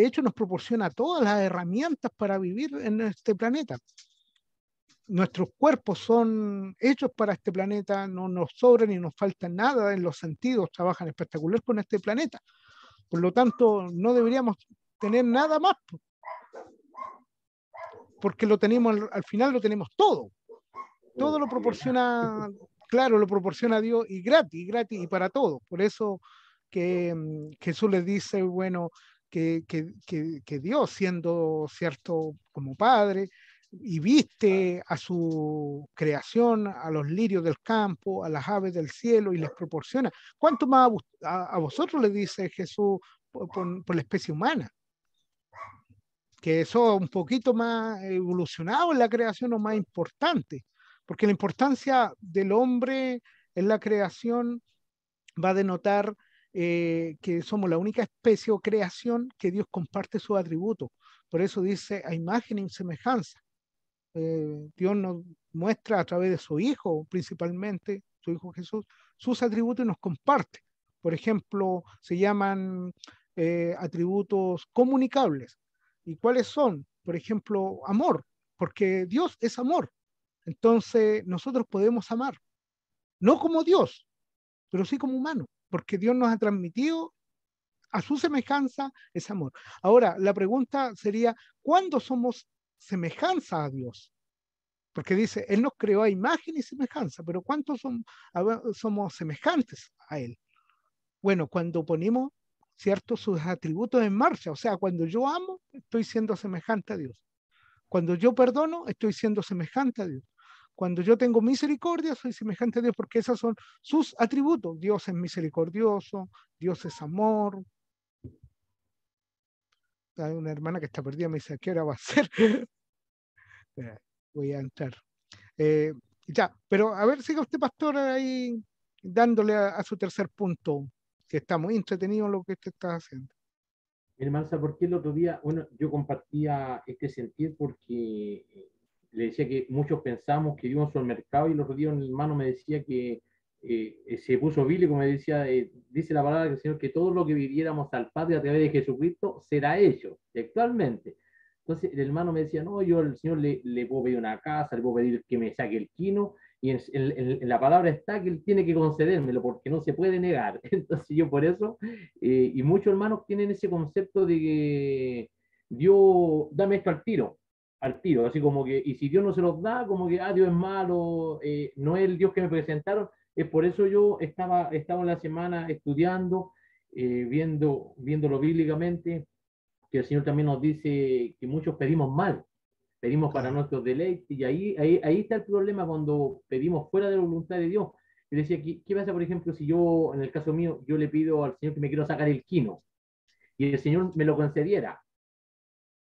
de hecho nos proporciona todas las herramientas para vivir en este planeta. Nuestros cuerpos son hechos para este planeta, no nos sobra ni nos falta nada en los sentidos, trabajan espectacular con este planeta. Por lo tanto, no deberíamos tener nada más, porque lo tenemos al final lo tenemos todo. Todo lo proporciona, claro, lo proporciona Dios y gratis, gratis y para todos. Por eso que mm, Jesús les dice, bueno, que, que, Dios, siendo cierto como padre, y viste a su creación, a los lirios del campo, a las aves del cielo y les proporciona. ¿Cuánto más a, vosotros le dice Jesús por, por, la especie humana? Que eso un poquito más evolucionado en la creación o más importante, porque la importancia del hombre en la creación va a denotar eh, que somos la única especie o creación que Dios comparte sus atributos. Por eso dice a imagen y semejanza. Eh, Dios nos muestra a través de su Hijo, principalmente, su Hijo Jesús, sus atributos y nos comparte. Por ejemplo, se llaman eh, atributos comunicables. ¿Y cuáles son? Por ejemplo, amor, porque Dios es amor. Entonces, nosotros podemos amar, no como Dios, pero sí como humano porque Dios nos ha transmitido a su semejanza ese amor. Ahora, la pregunta sería, ¿cuándo somos semejanza a Dios? Porque dice, Él nos creó a imagen y semejanza, pero ¿cuántos somos semejantes a Él? Bueno, cuando ponemos ciertos sus atributos en marcha, o sea, cuando yo amo, estoy siendo semejante a Dios. Cuando yo perdono, estoy siendo semejante a Dios. Cuando yo tengo misericordia, soy semejante a Dios, porque esos son sus atributos. Dios es misericordioso, Dios es amor. Hay una hermana que está perdida, me dice, ¿qué hora va a ser? *laughs* Voy a entrar. Eh, ya, pero a ver, siga usted, pastor, ahí dándole a, su tercer punto, que está muy entretenido lo que usted está haciendo. ¿por qué el otro día, bueno, yo compartía este sentir porque eh, le decía que muchos pensamos que vivimos en mercado y los otro en el hermano me decía que eh, eh, se puso bíblico, me decía, eh, dice la palabra del Señor, que todo lo que viviéramos al Padre a través de Jesucristo será hecho, actualmente. Entonces el hermano me decía, no, yo al Señor le, le, puedo pedir una casa, le puedo pedir que me saque el quino, y en, la palabra está que Él tiene que concedérmelo, porque no se puede negar. *laughs* Entonces yo por eso, y muchos hermanos tienen ese concepto de que Dios, dame esto al tiro, así como que, y si Dios no se los da, como que, ah, Dios es malo, eh, no es el Dios que me presentaron, es por eso yo estaba, estaba en la semana estudiando, eh, viendo, viéndolo bíblicamente, que el Señor también nos dice que muchos pedimos mal, pedimos para nuestros deleites, y ahí, ahí, ahí está el problema cuando pedimos fuera de la voluntad de Dios. Y decía, ¿qué, ¿qué pasa, por ejemplo, si yo, en el caso mío, yo le pido al Señor que me quiero sacar el quino, y el Señor me lo concediera,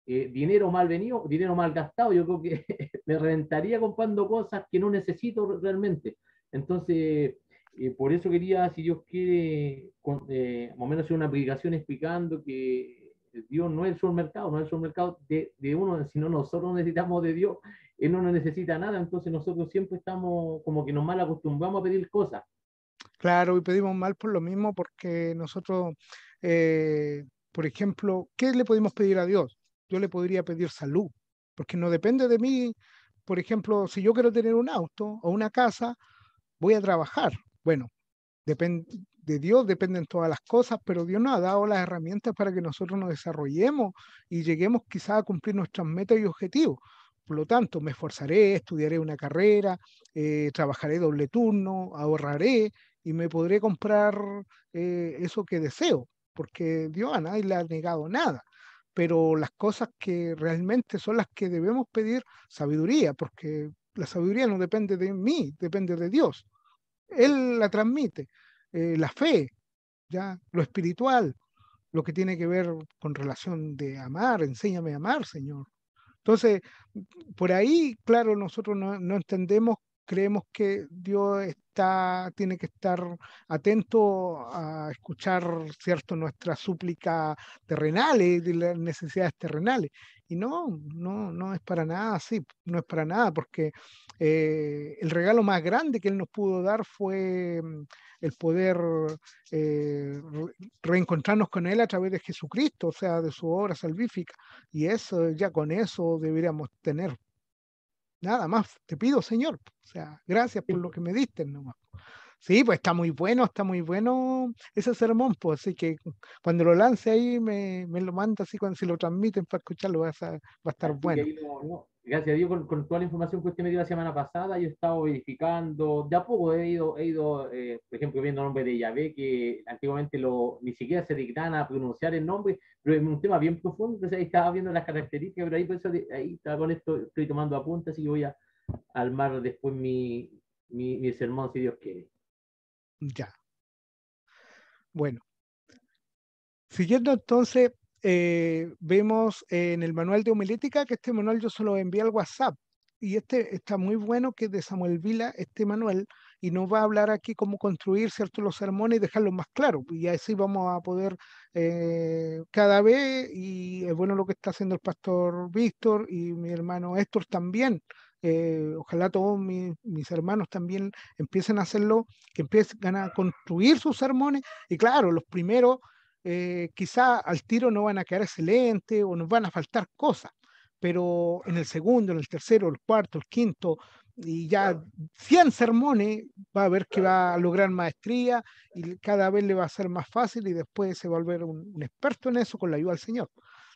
eh, dinero mal venido, dinero mal gastado, yo creo que *laughs* me reventaría comprando cosas que no necesito realmente. Entonces, eh, por eso quería, si Dios quiere, con, eh, menos hacer una aplicación explicando que Dios no es un mercado, no es un mercado de, de uno, sino nosotros necesitamos de Dios, Él no nos necesita nada, entonces nosotros siempre estamos como que nos mal acostumbramos a pedir cosas. Claro, y pedimos mal por lo mismo, porque nosotros, por ejemplo, ¿qué le podemos pedir a Dios? yo le podría pedir salud, porque no depende de mí. Por ejemplo, si yo quiero tener un auto o una casa, voy a trabajar. Bueno, depende de Dios, dependen todas las cosas, pero Dios nos ha dado las herramientas para que nosotros nos desarrollemos y lleguemos quizás a cumplir nuestras metas y objetivos. Por lo tanto, me esforzaré, estudiaré una carrera, eh, trabajaré doble turno, ahorraré y me podré comprar eh, eso que deseo, porque Dios a nadie le ha negado nada pero las cosas que realmente son las que debemos pedir sabiduría, porque la sabiduría no depende de mí, depende de Dios. Él la transmite. Eh, la fe, ya lo espiritual, lo que tiene que ver con relación de amar, enséñame a amar, Señor. Entonces, por ahí, claro, nosotros no, no entendemos creemos que Dios está, tiene que estar atento a escuchar cierto nuestras súplicas terrenales, de las necesidades terrenales. Y no, no, no es para nada así, no es para nada, porque eh, el regalo más grande que Él nos pudo dar fue mm, el poder eh, reencontrarnos con Él a través de Jesucristo, o sea, de su obra salvífica. Y eso, ya con eso deberíamos tener nada más, te pido, Señor. O sea, gracias por lo que me diste nomás. Sí, pues está muy bueno, está muy bueno ese sermón, pues así que cuando lo lance ahí me, lo manda así, cuando si lo transmiten para escucharlo va a, va a estar bueno gracias a Dios, con, toda la información que usted me dio la semana pasada, yo he estado verificando, de a poco he ido, he ido eh, por ejemplo, viendo el nombre de Yahvé, que antiguamente lo, ni siquiera se dignaban a pronunciar el nombre, pero es un tema bien profundo, entonces ahí estaba viendo las características, pero ahí, ahí estaba con esto, estoy tomando apuntes, y voy a armar después mi, mi sermón, si Dios quiere. Ya. Bueno. Siguiendo entonces eh, vemos en el manual de homilética que este manual yo se lo envié al WhatsApp y este está muy bueno que de Samuel Vila, este manual, y nos va a hablar aquí cómo construir ciertos los sermones y dejarlos más claros. Y así vamos a poder eh, cada vez, y es bueno lo que está haciendo el pastor Víctor y mi hermano Héctor también, eh, ojalá todos mis, mis, hermanos también empiecen a hacerlo, que empiecen a construir sus sermones. Y claro, los primeros eh, quizá al tiro no van a quedar excelentes o nos van a faltar cosas, pero en el segundo, en el tercero, el cuarto, el quinto, y ya 100 sermones va a ver que va a lograr maestría y cada vez le va a ser más fácil y después se va a volver un, experto en eso con la ayuda del Señor.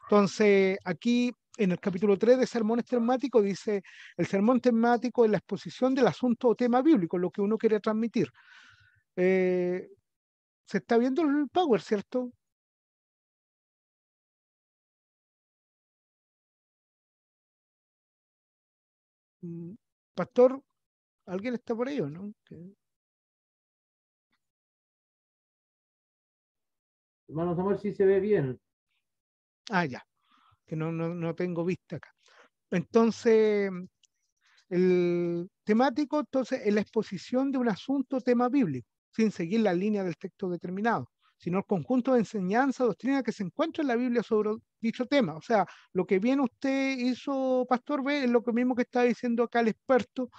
Entonces, aquí en el capítulo 3 de Sermones Temáticos dice, el sermón temático es la exposición del asunto o tema bíblico, lo que uno quiere transmitir. Eh, se está viendo el power, ¿cierto? Mm, pastor, ¿alguien está por ahí o no? Hermanos, Hermano Samuel, si se ve bien. Ah, ya. Que no, no, no tengo vista acá. Entonces, el temático, entonces, es la exposición de un asunto tema bíblico sin seguir la línea del texto determinado, sino el conjunto de enseñanza, doctrina que se encuentra en la Biblia sobre dicho tema. O sea, lo que bien usted hizo, Pastor B, es lo mismo que está diciendo acá el experto,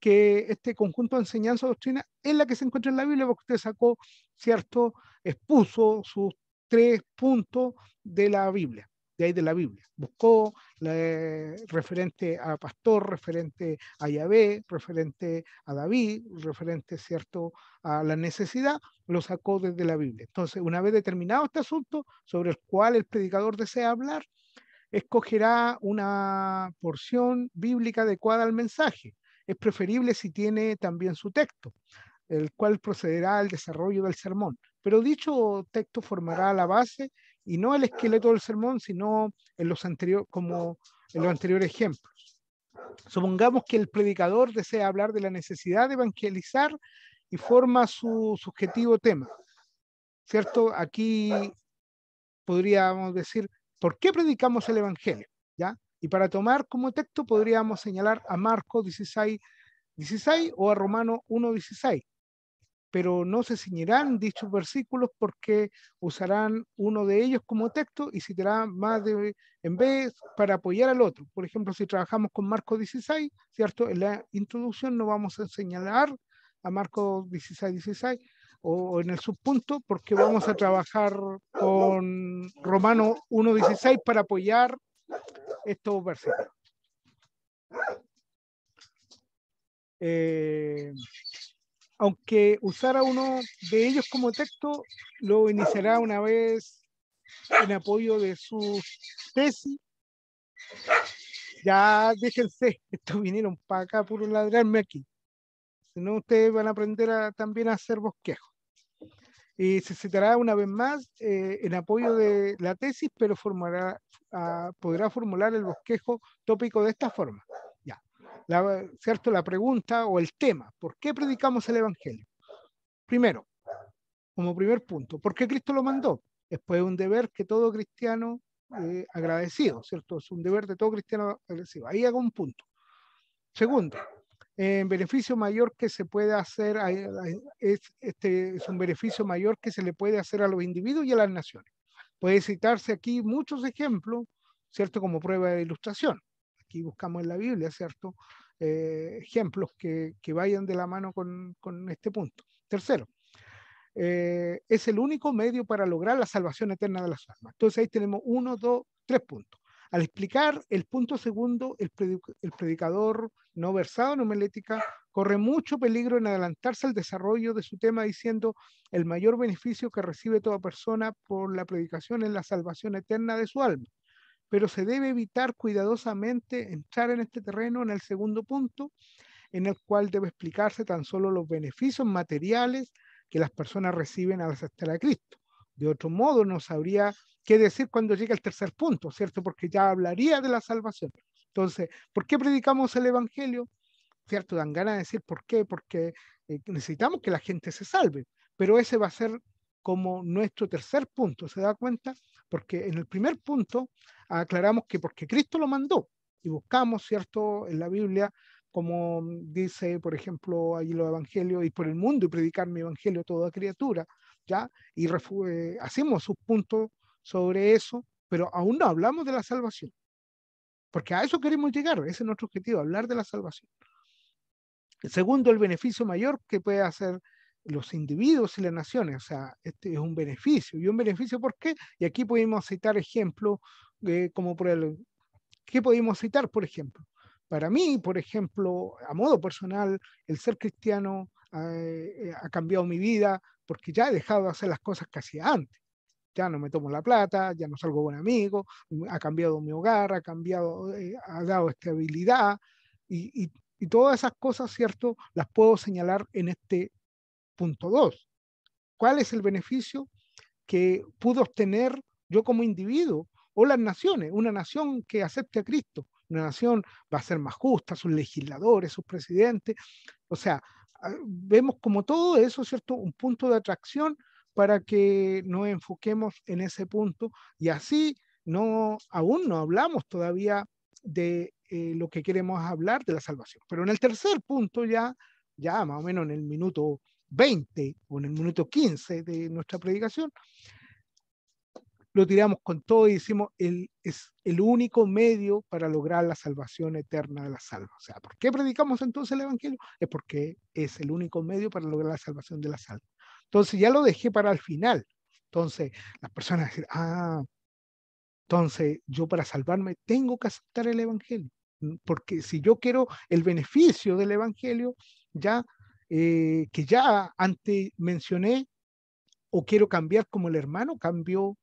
que este conjunto de enseñanza, doctrina es la que se encuentra en la Biblia, porque usted sacó, ¿cierto? Expuso sus tres puntos de la Biblia de ahí de la Biblia. Buscó referente a pastor, referente a Yahvé, referente a David, referente, ¿cierto?, a la necesidad, lo sacó desde la Biblia. Entonces, una vez determinado este asunto sobre el cual el predicador desea hablar, escogerá una porción bíblica adecuada al mensaje. Es preferible si tiene también su texto, el cual procederá al desarrollo del sermón pero dicho texto formará la base y no el esqueleto del sermón, sino en los, anteriores como en los anteriores ejemplos. Supongamos que el predicador desea hablar de la necesidad de evangelizar y forma su subjetivo tema. ¿Cierto? Aquí podríamos decir, ¿por qué predicamos el Evangelio? ¿Ya? Y para tomar como texto podríamos señalar a Marcos 16, 16 o a Romano 1, 16 pero no se ceñirán dichos versículos porque usarán uno de ellos como texto y citarán más de, en vez para apoyar al otro. Por ejemplo, si trabajamos con Marcos 16, ¿cierto? En la introducción no vamos a señalar a Marcos 16, 16 o, en el subpunto porque vamos a trabajar con Romano 1.16 para apoyar estos versículos. Eh, aunque usara uno de ellos como texto, lo iniciará una vez en apoyo de su tesis. Ya déjense, *laughs* estos vinieron para acá por ladrarme aquí. Si no, ustedes van a aprender a, también a hacer bosquejos. Y se citará una vez más eh, en apoyo de la tesis, pero ah, podrá formular el bosquejo tópico de esta forma la, ¿cierto? la pregunta o el tema, ¿por qué predicamos el Evangelio? Primero, como primer punto, ¿por qué Cristo lo mandó? Después un deber que todo cristiano eh, agradecido, ¿cierto? Es un deber de todo cristiano agradecido. Ahí hago un punto. Segundo, en eh, beneficio mayor que se puede hacer, es, este, es un beneficio mayor que se le puede hacer a los individuos y a las naciones. Puede citarse aquí muchos ejemplos, ¿cierto? Como prueba de ilustración. Aquí buscamos en la Biblia, ¿cierto? Eh, ejemplos que, vayan de la mano con, este punto. Tercero, eh, es el único medio para lograr la salvación eterna de las almas. Entonces ahí tenemos uno, dos, tres puntos. Al explicar el punto segundo, el, el predicador no versado en homilética corre mucho peligro en adelantarse al desarrollo de su tema diciendo el mayor beneficio que recibe toda persona por la predicación es la salvación eterna de su alma pero se debe evitar cuidadosamente entrar en este terreno en el segundo punto, en el cual debe explicarse tan solo los beneficios materiales que las personas reciben al aceptar a Cristo. De otro modo, no sabría qué decir cuando llegue el tercer punto, ¿cierto? Porque ya hablaría de la salvación. Entonces, ¿por qué predicamos el Evangelio? ¿Cierto? Dan ganas de decir por qué, porque eh, necesitamos que la gente se salve, pero ese va a ser como nuestro tercer punto, ¿se da cuenta? Porque en el primer punto aclaramos que porque Cristo lo mandó y buscamos, ¿cierto?, en la Biblia, como dice, por ejemplo, allí los evangelios, y por el mundo y predicar mi evangelio a toda criatura, ¿ya? Y eh, hacemos sus puntos sobre eso, pero aún no hablamos de la salvación, porque a eso queremos llegar, ese es nuestro objetivo, hablar de la salvación. El segundo, el beneficio mayor que puede hacer los individuos y las naciones. O sea, este es un beneficio. ¿Y un beneficio por qué? Y aquí podemos citar ejemplos eh, como el ¿Qué podemos citar, por ejemplo? Para mí, por ejemplo, a modo personal, el ser cristiano ah, eh, ha cambiado mi vida porque ya he dejado de hacer las cosas que hacía antes. Ya no me tomo la plata, ya no salgo buen amigo, mm, ha cambiado mi hogar, ha cambiado, eh, ha dado estabilidad y, y, todas esas cosas, ¿cierto? Las puedo señalar en este punto 2. ¿Cuál es el beneficio que pudo obtener yo como individuo o las naciones, una nación que acepte a Cristo, una nación va a ser más justa, sus legisladores, sus presidentes, o sea, ah, vemos como todo eso, ¿cierto? Un punto de atracción para que nos enfoquemos en ese punto y así no, aún no hablamos todavía de eh, lo que queremos hablar de la salvación. Pero en el tercer punto ya, ya más o menos en el minuto 20 o en el minuto 15 de nuestra predicación, lo tiramos con todo y decimos, el, es el único medio para lograr la salvación eterna de la almas. O sea, ¿por qué predicamos entonces el Evangelio? Es porque es el único medio para lograr la salvación de la almas. Entonces ya lo dejé para el final. Entonces las personas dicen, ah, entonces yo para salvarme tengo que aceptar el Evangelio. Mm, porque si yo quiero el beneficio del Evangelio, ya eh, que ya antes mencioné, o quiero cambiar como el hermano cambió,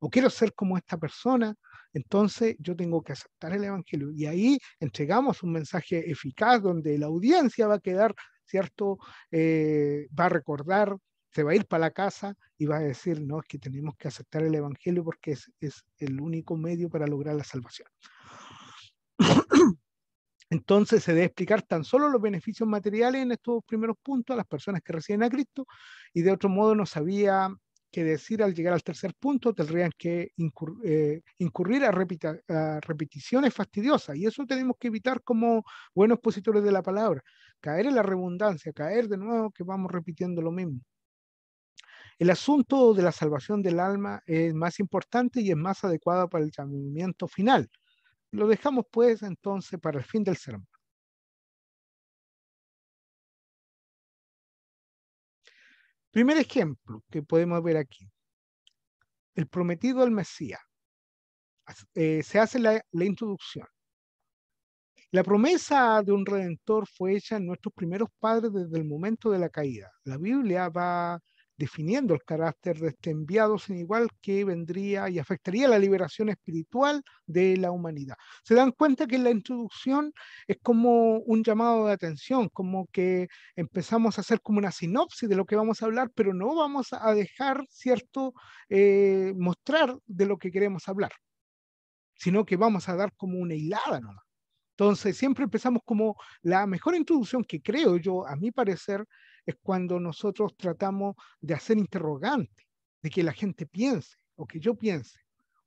o quiero ser como esta persona, entonces yo tengo que aceptar el Evangelio. Y ahí entregamos un mensaje eficaz donde la audiencia va a quedar, ¿cierto? Eh, va a recordar, se va a ir para la casa y va a decir, no, es que tenemos que aceptar el Evangelio porque es, el único medio para lograr la salvación. *coughs* Entonces se debe explicar tan solo los beneficios materiales en estos primeros puntos a las personas que reciben a Cristo y de otro modo no sabía que decir al llegar al tercer punto, tendrían que eh, incurrir a, repeticiones fastidiosas. Y eso tenemos que evitar como buenos positores de la palabra. Caer en la redundancia, caer de nuevo que vamos repitiendo lo mismo. El asunto de la salvación del alma es más importante y es más adecuado para el llamamiento final. Lo dejamos pues entonces para el fin del sermón. Primer ejemplo que podemos ver aquí. El prometido al Mesías. Eh, se hace la, la introducción. La promesa de un redentor fue hecha en nuestros primeros padres desde el momento de la caída. La Biblia va definiendo el carácter de este enviado sin igual que vendría y afectaría la liberación espiritual de la humanidad. Se dan cuenta que la introducción es como un llamado de atención, como que empezamos a hacer como una sinopsis de lo que vamos a hablar, pero no vamos a dejar, ¿cierto?, eh, mostrar de lo que queremos hablar, sino que vamos a dar como una hilada Entonces, siempre empezamos como la mejor introducción que creo yo, a mi parecer, es cuando nosotros tratamos de hacer interrogante, de que la gente piense o que yo piense,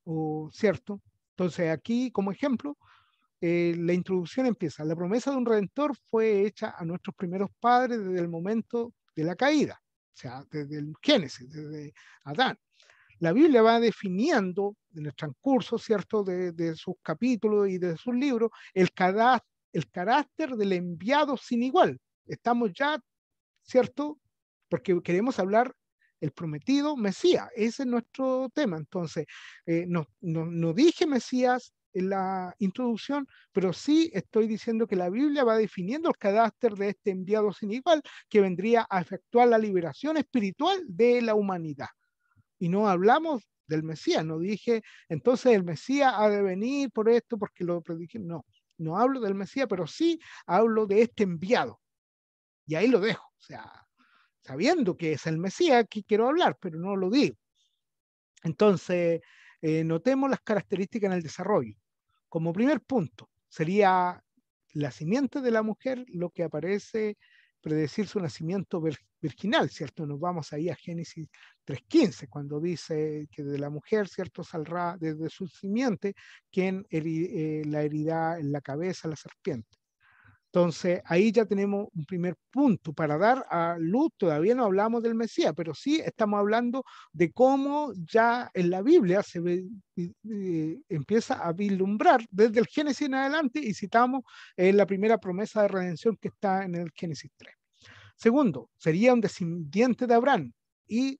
o cierto. Entonces aquí, como ejemplo, eh, la introducción empieza. La promesa de un redentor fue hecha a nuestros primeros padres desde el momento de la caída, o sea, desde el Génesis, desde Adán. La Biblia va definiendo en el transcurso, ¿cierto?, de, de sus capítulos y de sus libros, el, el carácter del enviado sin igual. Estamos ya ¿cierto? Porque queremos hablar el prometido Mesías, ese es nuestro tema. Entonces, eh, no, no, no dije Mesías en la introducción, pero sí estoy diciendo que la Biblia va definiendo el carácter de este enviado sin igual que vendría a efectuar la liberación espiritual de la humanidad. Y no hablamos del Mesías, no dije, entonces el Mesías ha de venir por esto porque lo predije. No, no hablo del Mesías, pero sí hablo de este enviado. Y ahí lo dejo. O sea, sabiendo que es el Mesías que quiero hablar, pero no lo digo. Entonces, eh, notemos las características en el desarrollo. Como primer punto, sería la simiente de la mujer, lo que aparece predecir su nacimiento virginal, ¿cierto? Nos vamos ahí a Génesis 3.15, cuando dice que de la mujer, ¿cierto? Saldrá desde su simiente quien eh, la herida en la cabeza la serpiente. Entonces, ahí ya tenemos un primer punto para dar a luz. Todavía no hablamos del Mesías, pero sí estamos hablando de cómo ya en la Biblia se eh, eh, empieza a vislumbrar desde el Génesis en adelante y citamos eh, la primera promesa de redención que está en el Génesis 3. Segundo, sería un descendiente de Abraham y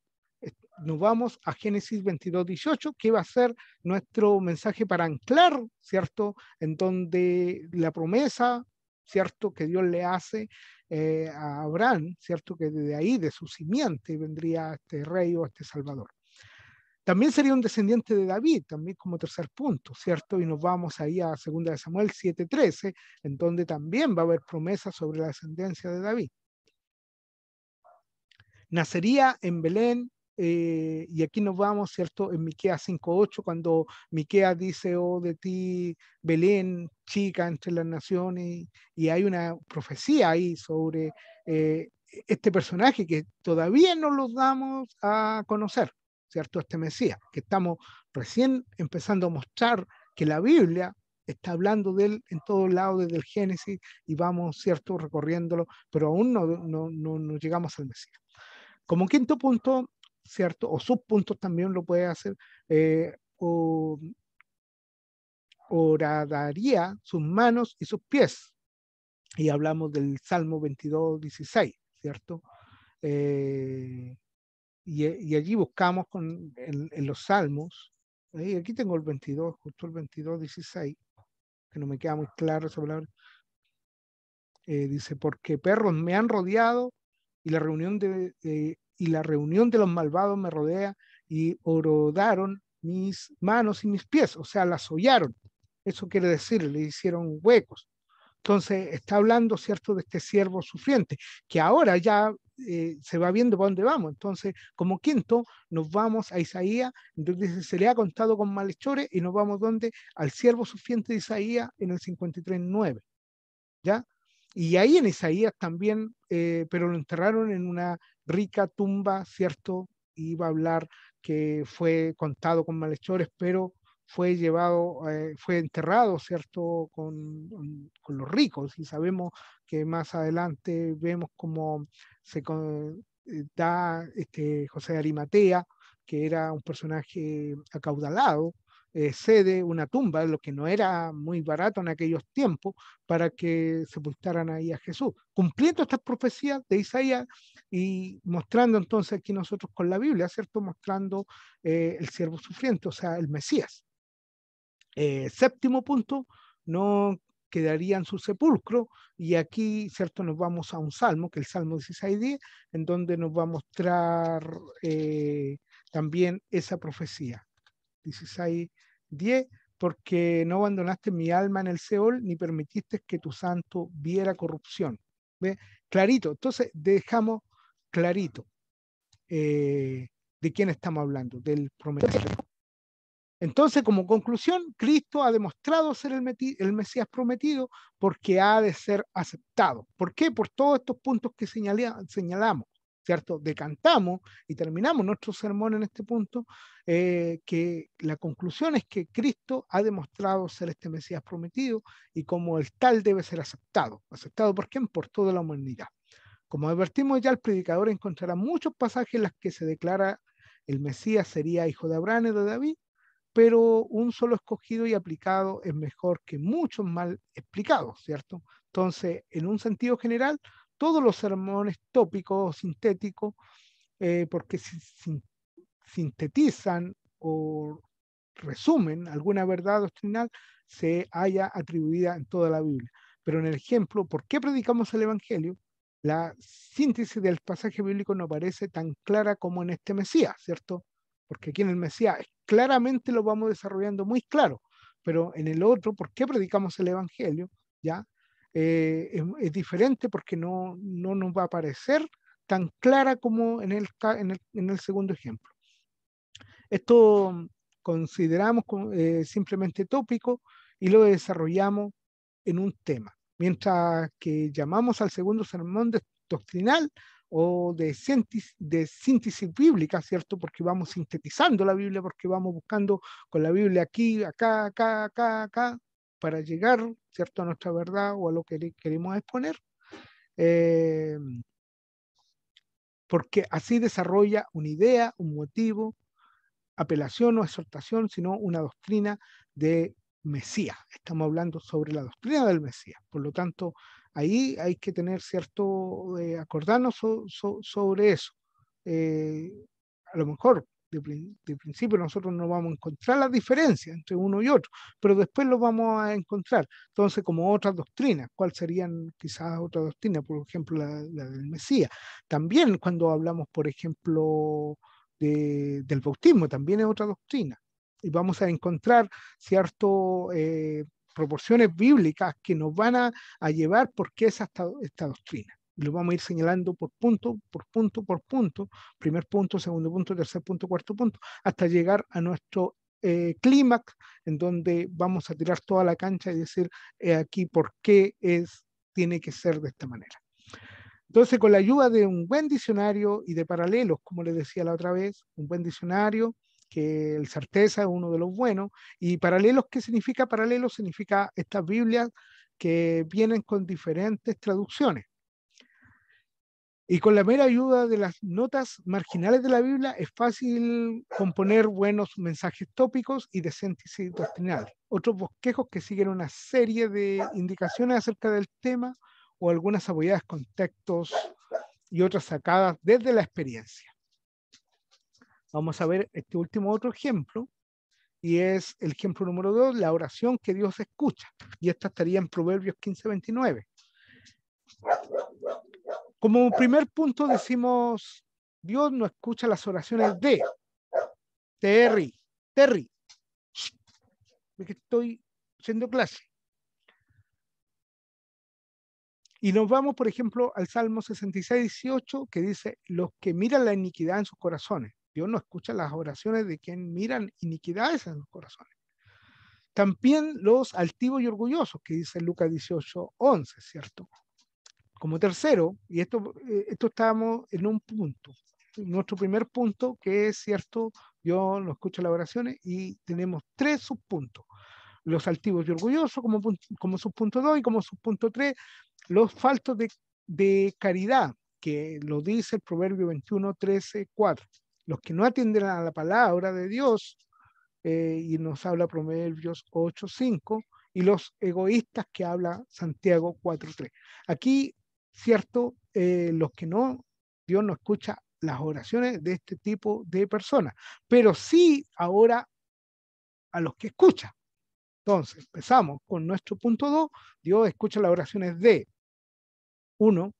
nos vamos a Génesis 22, 18, que va a ser nuestro mensaje para anclar, ¿cierto? En donde la promesa ¿cierto? Que Dios le hace eh, a Abraham, ¿cierto? Que de ahí, de su simiente, vendría este rey o este salvador. También sería un descendiente de David, también como tercer punto, ¿cierto? Y nos vamos ahí a 2 Samuel 7:13, en donde también va a haber promesa sobre la descendencia de David. Nacería en Belén eh, y aquí nos vamos, ¿cierto? En Miquea 5.8, cuando Miquea dice, oh, de ti, Belén, chica entre las naciones, y, hay una profecía ahí sobre eh, este personaje que todavía no los damos a conocer, ¿cierto? Este Mesías, que estamos recién empezando a mostrar que la Biblia está hablando de él en todos lados desde el Génesis y vamos, ¿cierto?, recorriéndolo, pero aún no, no, no llegamos al Mesías. Como quinto punto, ¿cierto? O sus puntos también lo puede hacer. Eh, o, oradaría sus manos y sus pies. Y hablamos del Salmo 22, 16, ¿cierto? Eh, y, allí buscamos con, en, los Salmos, eh, aquí tengo el 22, justo el 22, 16, que no me queda muy claro esa palabra. Eh, dice, porque perros me han rodeado y la reunión de, de, eh, y la reunión de los malvados me rodea y orodaron mis manos y mis pies, o sea, las hollaron. Eso quiere decir, le hicieron huecos. Entonces, está hablando, ¿cierto?, de este siervo sufriente, que ahora ya eh, se va viendo para dónde vamos. Entonces, como quinto, nos vamos a Isaías, entonces dice, se le ha contado con malhechores y nos vamos donde? Al siervo sufriente de Isaías en el 53.9. ¿Ya? Y ahí en Isaías también, eh, pero lo enterraron en una rica tumba, ¿cierto? Iba a hablar que fue contado con malhechores, pero fue llevado, eh, fue enterrado, ¿cierto?, con, los ricos. Y sabemos que más adelante vemos cómo se eh, da este, José de Arimatea, que era un personaje acaudalado, sede, eh, una tumba, lo que no era muy barato en aquellos tiempos, para que sepultaran ahí a Jesús, cumpliendo estas profecías de Isaías y mostrando entonces aquí nosotros con la Biblia, ¿cierto? Mostrando eh, el siervo sufriente, o sea, el Mesías. Eh, séptimo punto, no quedaría en su sepulcro y aquí, ¿cierto? Nos vamos a un salmo, que es el Salmo 16.10, en donde nos va a mostrar también esa profecía. 16, 10. Porque no abandonaste mi alma en el Seol, ni permitiste que tu santo viera corrupción. ¿Ve? Clarito. Entonces, dejamos clarito eh, de quién estamos hablando, del prometido. Entonces, como conclusión, Cristo ha demostrado ser el, el, Mesías prometido porque ha de ser aceptado. ¿Por qué? Por todos estos puntos que señalamos. ¿cierto? Decantamos y terminamos nuestro sermón en este punto, eh, que la conclusión es que Cristo ha demostrado ser este Mesías prometido y como el tal debe ser aceptado. ¿Aceptado por quién? Por toda la humanidad. Como advertimos ya, el predicador encontrará muchos pasajes en los que se declara el Mesías sería hijo de Abraham y de David, pero un solo escogido y aplicado es mejor que muchos mal explicados, ¿cierto? Entonces, en un sentido general, todos los sermones tópicos o sintéticos, eh, porque si, sintetizan o resumen alguna verdad doctrinal, se haya atribuida en toda la Biblia. Pero en el ejemplo, ¿por qué predicamos el Evangelio? La síntesis del pasaje bíblico no parece tan clara como en este Mesías, ¿cierto? Porque aquí en el Mesías claramente lo vamos desarrollando muy claro, pero en el otro, ¿por qué predicamos el Evangelio? Ya eh, es, diferente porque no, no nos va a aparecer tan clara como en el, en el, en el segundo ejemplo. Esto consideramos eh, simplemente tópico y lo desarrollamos en un tema, mientras que llamamos al segundo sermón de doctrinal o de de síntesis bíblica, ¿cierto? Porque vamos sintetizando la Biblia, porque vamos buscando con la Biblia aquí, acá, acá, acá, acá, para llegar ¿cierto? a nuestra verdad o a lo que queremos exponer, eh, porque así desarrolla una idea, un motivo, apelación o exhortación, sino una doctrina de Mesías. Estamos hablando sobre la doctrina del Mesías. Por lo tanto, ahí hay que tener cierto, eh, acordarnos sobre eso. Eh, a lo mejor de, principio nosotros no vamos a encontrar la diferencia entre uno y otro, pero después lo vamos a encontrar. Entonces, como otras doctrinas, ¿cuál serían quizás otras doctrinas? Por ejemplo, la, del Mesías. También cuando hablamos, por ejemplo, del bautismo, también es otra doctrina. Y vamos a encontrar ciertas eh, proporciones bíblicas que nos van a, llevar porque es esta doctrina lo vamos a ir señalando por punto, por punto, por punto, primer punto, segundo punto, tercer punto, cuarto punto, hasta llegar a nuestro eh, clímax, en donde vamos a tirar toda la cancha y decir aquí por qué es, tiene que ser de esta manera. Entonces, con la ayuda de un buen diccionario y de paralelos, como les decía la otra vez, un buen diccionario, que el certeza es uno de los buenos, y paralelos, ¿qué significa paralelos? Significa estas Biblias que vienen con diferentes traducciones. Y con la mera ayuda de las notas marginales de la Biblia es fácil componer buenos mensajes tópicos y decentes y doctrinales. Otros bosquejos que siguen una serie de indicaciones acerca del tema o algunas apoyadas con textos y otras sacadas desde la experiencia. Vamos a ver este último otro ejemplo y es el ejemplo número dos, la oración que Dios escucha. Y esta estaría en Proverbios 15:29. Como primer punto decimos, Dios no escucha las oraciones de Terry, Terry, que estoy haciendo clase. Y nos vamos, por ejemplo, al Salmo 66, 18, que dice, los que miran la iniquidad en sus corazones. Dios no escucha las oraciones de quien miran iniquidades en sus corazones. También los altivos y orgullosos, que dice Lucas 18, 11, ¿cierto? Como tercero, y esto, eh, esto estamos en un punto, nuestro primer punto, que es cierto, yo no escucho las oraciones y tenemos tres subpuntos. Los altivos y orgullosos como, como subpunto 2 y como subpunto 3, los faltos de, de caridad, que lo dice el Proverbio 21, 13, 4. Los que no atienden a la palabra de Dios, eh, y nos habla Proverbios 8, 5, y los egoístas que habla Santiago 4.3. Aquí ¿cierto? Eh, los que no, Dios no escucha las oraciones de este tipo de personas, pero sí ahora a los que escucha. Entonces, empezamos con nuestro punto 2, Dios escucha las oraciones de uno,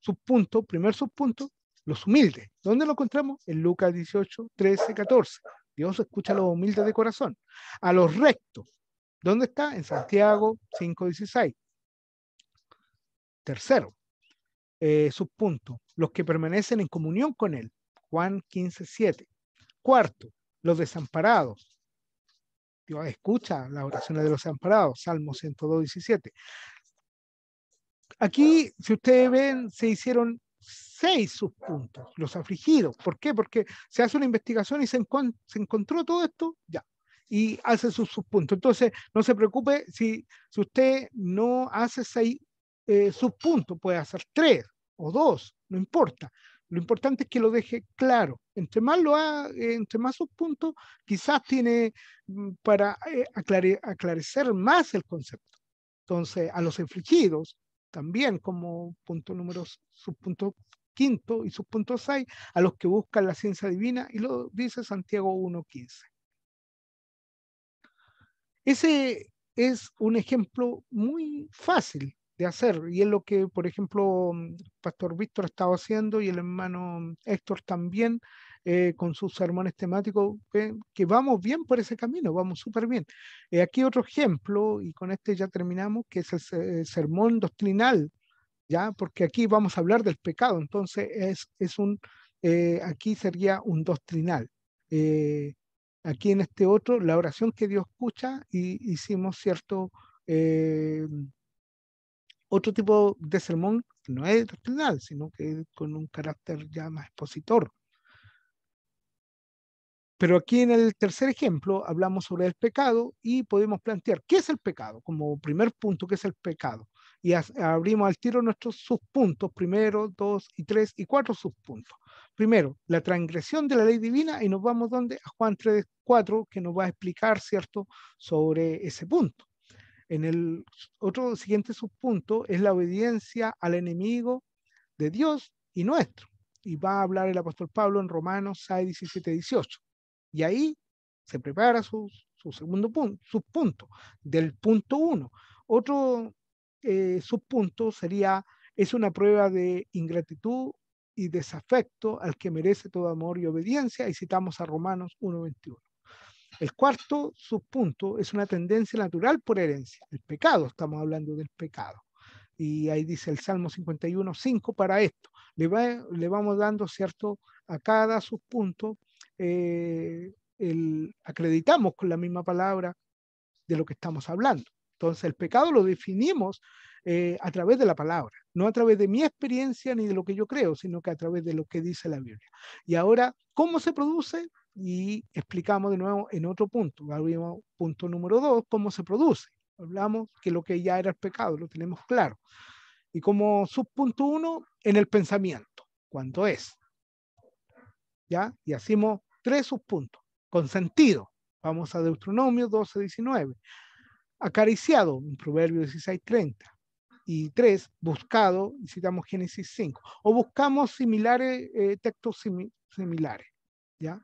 subpunto, primer subpunto, los humildes. ¿Dónde lo encontramos? En Lucas 18, 13, 14. Dios escucha a los humildes de corazón. A los rectos. ¿Dónde está? En Santiago 5, 16. Tercero, eh, sus puntos, los que permanecen en comunión con Él. Juan 15, 7. Cuarto, los desamparados. Dios escucha las oraciones de los desamparados, Salmo 102, Aquí, si ustedes ven, se hicieron seis subpuntos, los afligidos. ¿Por qué? Porque se hace una investigación y se, encontró todo esto, ya, y hace sus subpuntos. Entonces, no se preocupe si, si usted no hace seis eh, subpuntos, puede hacer tres, o dos, no importa. Lo importante es que lo deje claro. Entre más lo ha, eh, entre más sus puntos, quizás tiene mm, para eh, aclarar aclarecer más el concepto. Entonces, a los afligidos, también como punto número, subpunto quinto y subpunto seis, a los que buscan la ciencia divina, y lo dice Santiago 1.15. Ese es un ejemplo muy fácil hacer. Y es lo que, por ejemplo, mm, Pastor Víctor ha estado haciendo y el hermano mm, Héctor también eh, con sus sermones temáticos, que vamos bien por ese camino, vamos súper bien. Eh, aquí otro ejemplo, y con este ya terminamos, que es el, sermón doctrinal, ¿ya? Porque aquí vamos a hablar del pecado, entonces es, es un, eh, aquí sería un doctrinal aquí en este otro, la oración que Dios escucha, y hicimos cierto eh, otro tipo de sermón no es doctrinal, sino que con un carácter ya más expositor. Pero aquí en el tercer ejemplo hablamos sobre el pecado y podemos plantear qué es el pecado, como primer punto, qué es el pecado. Y abrimos al tiro nuestros subpuntos, primero, dos y tres y cuatro subpuntos. Primero, la transgresión de la ley divina y nos vamos donde? A Juan 3, 4, que nos va a explicar, ¿cierto?, sobre ese punto. En el otro siguiente subpunto es la obediencia al enemigo de Dios y nuestro. Y va a hablar el apóstol Pablo en Romanos 6, 17, 18. Y ahí se prepara su, segundo punto, subpunto, del punto 1. Otro eh, subpunto sería, es una prueba de ingratitud y desafecto al que merece todo amor y obediencia, y citamos a Romanos 1.21. El cuarto subpunto es una tendencia natural por herencia, el pecado, estamos hablando del pecado. Y ahí dice el Salmo 51:5 para esto. Le, vamos dando, ¿cierto? A cada subpunto, eh, acreditamos con la misma palabra de lo que estamos hablando. Entonces el pecado lo definimos eh, a través de la palabra, no a través de mi experiencia ni de lo que yo creo, sino que a través de lo que dice la Biblia. Y ahora, ¿cómo se produce? y explicamos de nuevo en otro punto, abrimos punto número dos, cómo se produce. Hablamos que lo que ya era el pecado, lo tenemos claro. Y como subpunto uno, en el pensamiento, cuánto es. ¿Ya? Y hacemos tres subpuntos, con sentido. Vamos a Deuteronomio 12, 19. Acariciado, en Proverbio 16, 30. Y tres, buscado, citamos Génesis 5. O buscamos similares, eh, textos similares. ¿Ya?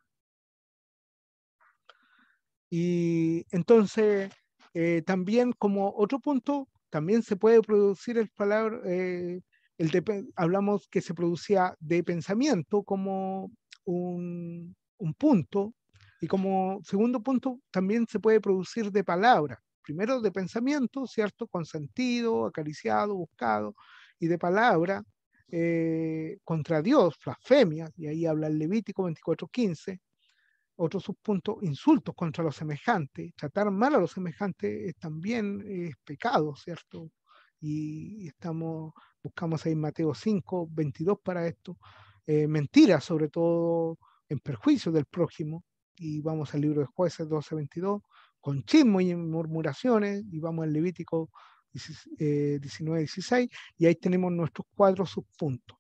Y entonces, eh, también como otro punto, también se puede producir el palabra, eh, el hablamos que se producía de pensamiento como un, punto, y como segundo punto, también se puede producir de palabra. Primero de pensamiento, ¿cierto? Con sentido, acariciado, buscado, y de palabra eh, contra Dios, blasfemia, y ahí habla el Levítico 24.15, otro subpunto, insultos contra los semejantes. Tratar mal a los semejantes es también es pecado, ¿cierto? Y estamos, buscamos ahí Mateo 5, 22 para esto. Eh, mentiras, sobre todo en perjuicio del prójimo. Y vamos al libro de jueces 12, 22. Con chismo y murmuraciones. Y vamos al Levítico 19, 16. Eh, y ahí tenemos nuestros cuatro subpuntos.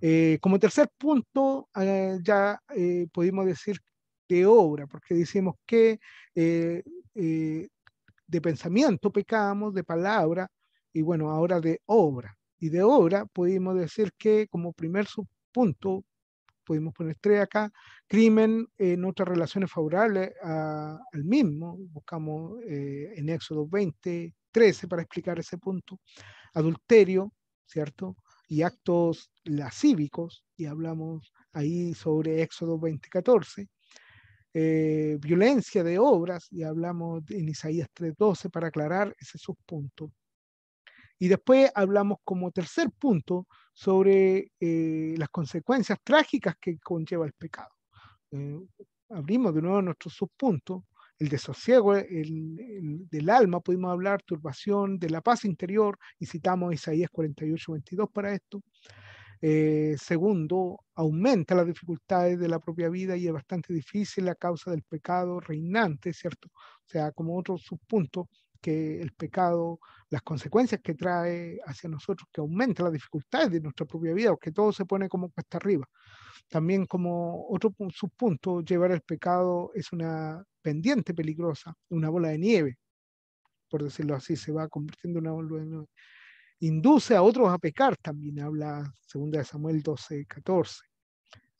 Eh, como tercer punto, ya pudimos decir decir obra, porque decimos que eh, eh, de pensamiento pecamos, de palabra, y bueno, ahora de obra. Y de obra pudimos decir que como primer subpunto, pudimos poner tres acá, crimen en otras relaciones favorables al mismo, buscamos eh, en Éxodo 20, 13 para explicar ese punto, adulterio, ¿cierto? Y actos lascívicos, y hablamos ahí sobre Éxodo 2014. 14, eh, violencia de obras, y hablamos en Isaías 3.12 para aclarar ese subpunto. Y después hablamos como tercer punto sobre eh, las consecuencias trágicas que conlleva el pecado. Eh, abrimos de nuevo nuestro subpunto, el desosiego del alma, pudimos hablar, turbación de la paz interior, y citamos Isaías 48.22 para esto. Eh, segundo, aumenta las dificultades de la propia vida y es bastante difícil a causa del pecado reinante, ¿cierto? O sea, como otro subpunto, que el pecado, las consecuencias que trae hacia nosotros, que aumenta las dificultades de nuestra propia vida, porque todo se pone como cuesta arriba. También como otro subpunto, llevar el pecado es una pendiente peligrosa, una bola de nieve, por decirlo así, se va convirtiendo en una bola de nieve induce a otros a pecar, también habla 2 Samuel 12, 14.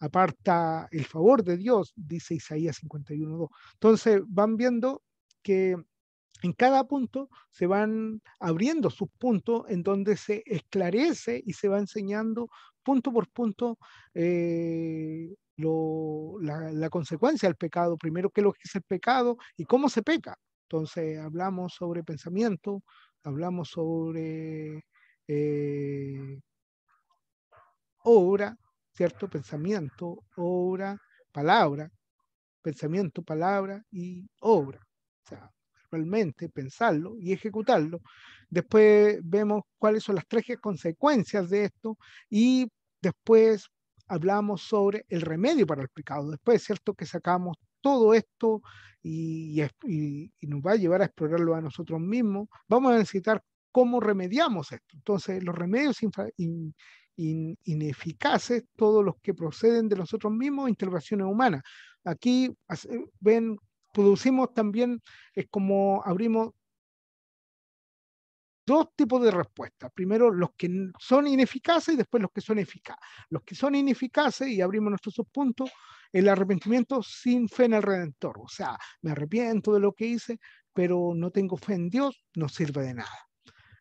Aparta el favor de Dios, dice Isaías 51, 2. Entonces van viendo que en cada punto se van abriendo sus puntos en donde se esclarece y se va enseñando punto por punto eh, la, consecuencia del pecado, primero qué lo que es el pecado y cómo se peca. Entonces hablamos sobre pensamiento, hablamos sobre eh, obra, ¿cierto? Pensamiento, obra, palabra, pensamiento, palabra y obra. O sea, realmente pensarlo y ejecutarlo. Después vemos cuáles son las tres consecuencias de esto y después hablamos sobre el remedio para el pecado. Después, ¿cierto? Que sacamos todo esto y, y, nos va a llevar a explorarlo a nosotros mismos. Vamos a necesitar cómo remediamos esto. Entonces, los remedios ineficaces, todos los que proceden de nosotros mismos, intervenciones humanas. Aquí ven, producimos también, es como abrimos dos tipos de respuestas. Primero, los que son ineficaces y después los que son eficaces. Los que son ineficaces, y abrimos nuestros puntos, el arrepentimiento sin fe en el Redentor. O sea, me arrepiento de lo que hice, pero no tengo fe en Dios, no sirve de nada.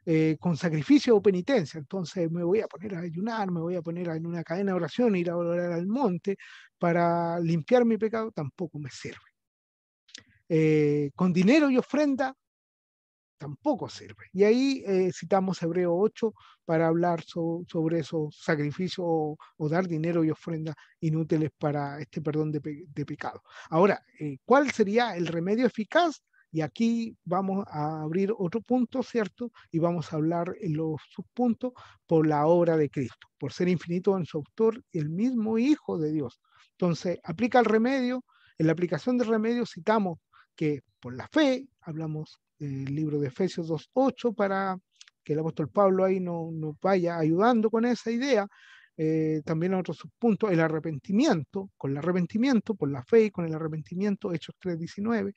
Eh, con sacrificio o penitencia. Entonces me voy a poner a ayunar, me voy a poner en una cadena de oración, ir a orar al monte para limpiar mi pecado, tampoco me sirve. Eh, con dinero y ofrenda, tampoco sirve. Y ahí eh, citamos Hebreo 8 para hablar sobre esos sacrificios o, dar dinero y ofrenda inútiles para este perdón de, pecado. Ahora, ¿cuál sería el remedio eficaz? Y aquí vamos a abrir otro punto, ¿cierto? Y vamos a hablar en los subpuntos por la obra de Cristo, por ser infinito en su autor, el mismo Hijo de Dios. Entonces, aplica el remedio. En la aplicación del remedio citamos que por la fe, hablamos del libro de Efesios 2.8 para que el apóstol Pablo ahí nos vaya ayudando con esa idea. Eh, también también otro subpunto, el arrepentimiento, con el arrepentimiento, por la fe y con el arrepentimiento, Hechos 3.19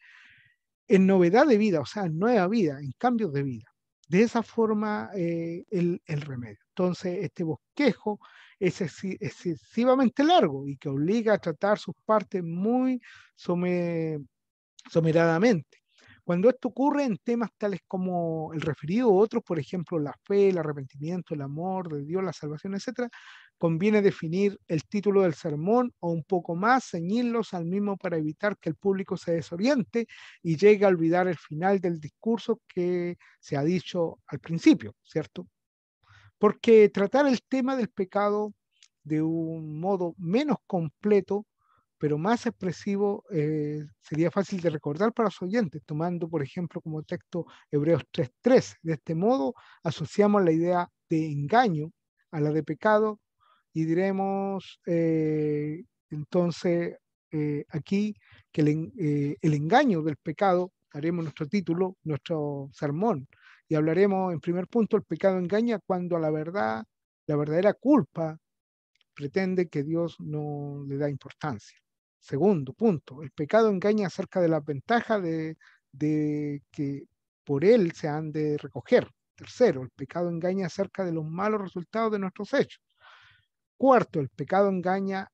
en novedad de vida, o sea, en nueva vida, en cambios de vida. De esa forma eh, el, remedio. Entonces, este bosquejo es excesivamente largo y que obliga a tratar sus partes muy someradamente. Cuando esto ocurre en temas tales como el referido u otros, por ejemplo, la fe, el arrepentimiento, el amor de Dios, la salvación, etc., conviene definir el título del sermón o un poco más, ceñirlos al mismo para evitar que el público se desoriente y llegue a olvidar el final del discurso que se ha dicho al principio, ¿cierto? Porque tratar el tema del pecado de un modo menos completo, pero más expresivo, eh, sería fácil de recordar para los oyentes, tomando, por ejemplo, como texto Hebreos 3.3. De este modo, asociamos la idea de engaño a la de pecado y diremos eh, entonces eh, aquí que eh, el, engaño del pecado, haremos nuestro título, nuestro sermón, y hablaremos en primer punto, el pecado engaña cuando la verdad, la verdadera culpa pretende que Dios no le da importancia. Segundo punto, el pecado engaña acerca de las ventajas de que por él se han de recoger. Tercero, el pecado engaña acerca de los malos resultados de nuestros hechos. Cuarto, el pecado engaña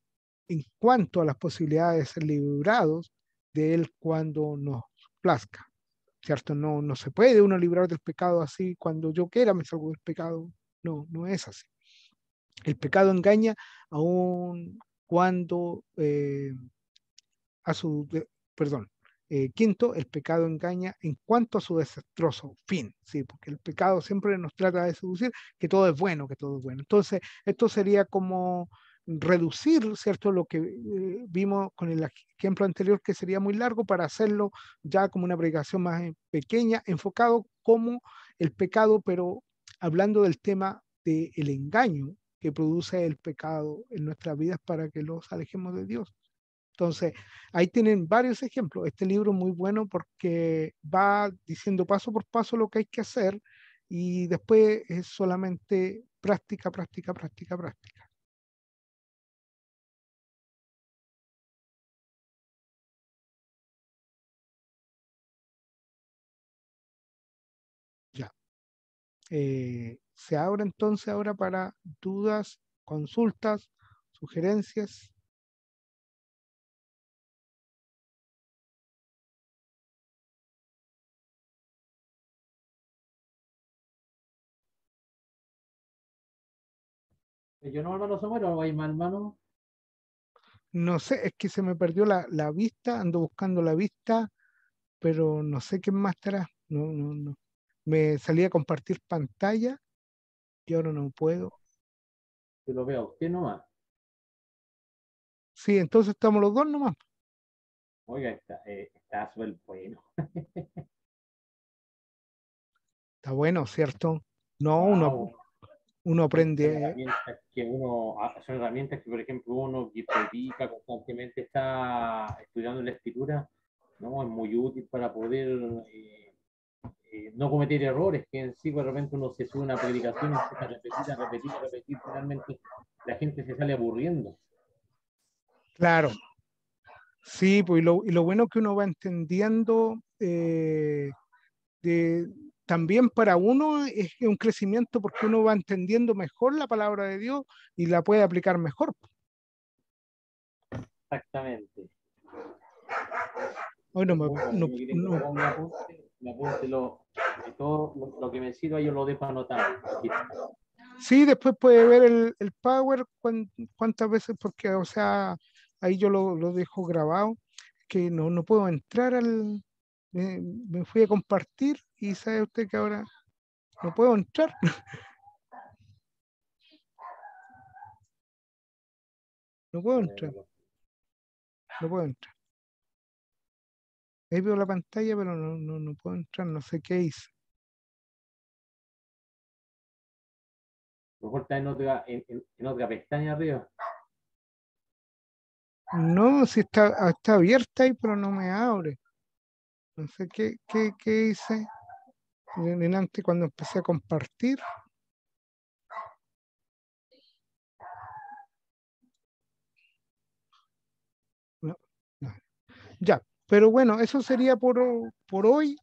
en cuanto a las posibilidades de ser librados de él cuando nos plazca. ¿Cierto? No, no se puede uno librar del pecado así cuando yo quiera me salgo del pecado. No, no es así. El pecado engaña aún cuando eh, a su, eh, perdón, eh, quinto, el pecado engaña en cuanto a su desastroso fin, ¿sí? porque el pecado siempre nos trata de seducir que todo es bueno, que todo es bueno. Entonces, esto sería como reducir, ¿cierto? Lo que eh, vimos con el ejemplo anterior, que sería muy largo, para hacerlo ya como una predicación más eh, pequeña, enfocado como el pecado, pero hablando del tema del el engaño que produce el pecado en nuestras vidas para que los alejemos de Dios. Entonces, ahí tienen varios ejemplos. Este libro es muy bueno porque va diciendo paso por paso lo que hay que hacer y después es solamente práctica, práctica, práctica, práctica. Ya. Eh, se abre entonces ahora para dudas, consultas, sugerencias. Yo no, hermano Samuel, hay mal hermano? No sé, es que se me perdió la, la, vista, ando buscando la vista, pero no sé qué más estará. No, no, no. Me salí a compartir pantalla y ahora no puedo. Yo lo veo, ¿qué nomás? Sí, entonces estamos los dos nomás. Oiga, está, eh, está bueno. *laughs* está bueno, ¿cierto? No, uno, uno aprende. Son herramientas que, uno, ah, herramientas que, por ejemplo, uno que predica constantemente, está estudiando la escritura, ¿no? es muy útil para poder eh, eh, no cometer errores, que en sí de repente uno se sube a una predicación y empieza a repetir, a repetir, a repetir, realmente la gente se sale aburriendo. Claro. Sí, pues y lo, y lo bueno que uno va entendiendo eh, de, también para uno es un crecimiento porque uno va entendiendo mejor la palabra de Dios y la puede aplicar mejor. Exactamente. Bueno, me, no, Me apunte, lo, que me sirva yo lo dejo anotado. Sí, después puede ver el, el Power cuántas veces, porque, o sea, ahí yo lo, lo dejo grabado, que no, no puedo entrar al, me, fui a compartir y sabe usted que ahora no puedo entrar. No puedo entrar. No puedo entrar. Ahí veo la pantalla, pero no, no, puedo entrar, no sé qué hice. mejor está en otra, en, otra pestaña arriba. No, si está, ah, está abierta ahí, pero no me abre. No sé qué, hice en, antes cuando empecé a compartir. Ya, pero bueno, eso sería por, por hoy.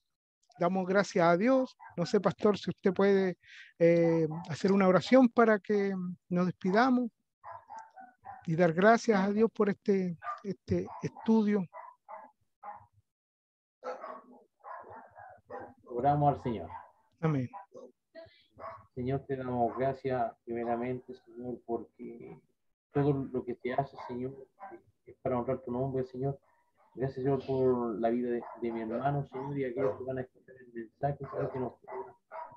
Damos gracias a Dios. No sé, pastor, si usted puede eh, hacer una oración para que nos despidamos y dar gracias a Dios por este, este estudio Oramos al Señor. Amén. Señor, te damos gracias primeramente, Señor, porque todo lo que te hace, Señor, es para honrar tu nombre, Señor. Gracias, Señor, por la vida de, de mi hermano, Señor, y aquellos que van a escuchar el mensaje, Señor, que nos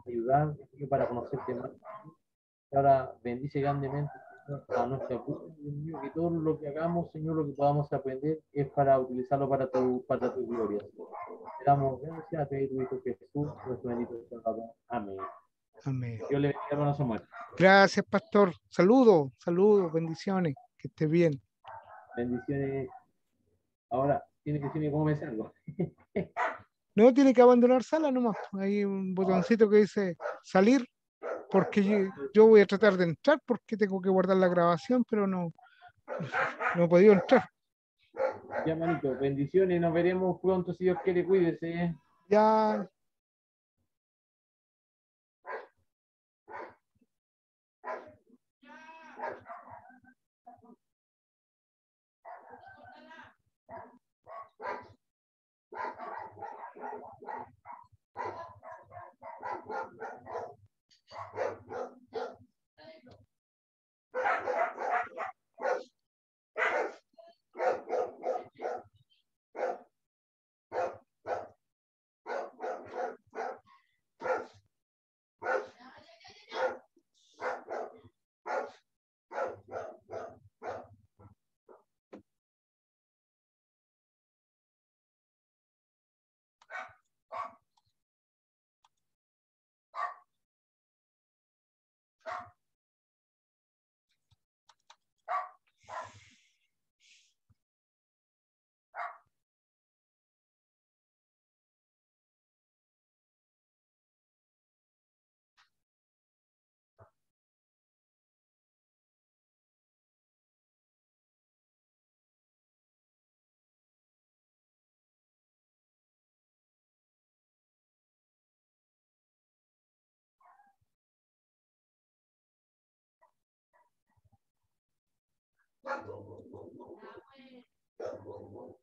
ayudar, para conocerte más. Ahora bendice grandemente a nuestro Dios que todo lo que hagamos, Señor, lo que podamos aprender es para utilizarlo para tu, para tu gloria. Te damos gracias a pedir tu Hijo Jesús, nuestro bendito Amén. Amén. Gracias, pastor. Saludos, saludos, bendiciones. Que esté bien. Bendiciones. Ahora, tiene que decirme cómo me salgo. *laughs* no, tiene que abandonar sala nomás. Hay un botoncito que dice salir porque yo voy a tratar de entrar porque tengo que guardar la grabación, pero no, no he podido entrar. Ya, manito, bendiciones, nos veremos pronto si Dios quiere, cuídese. ¿eh? Ya, Amen.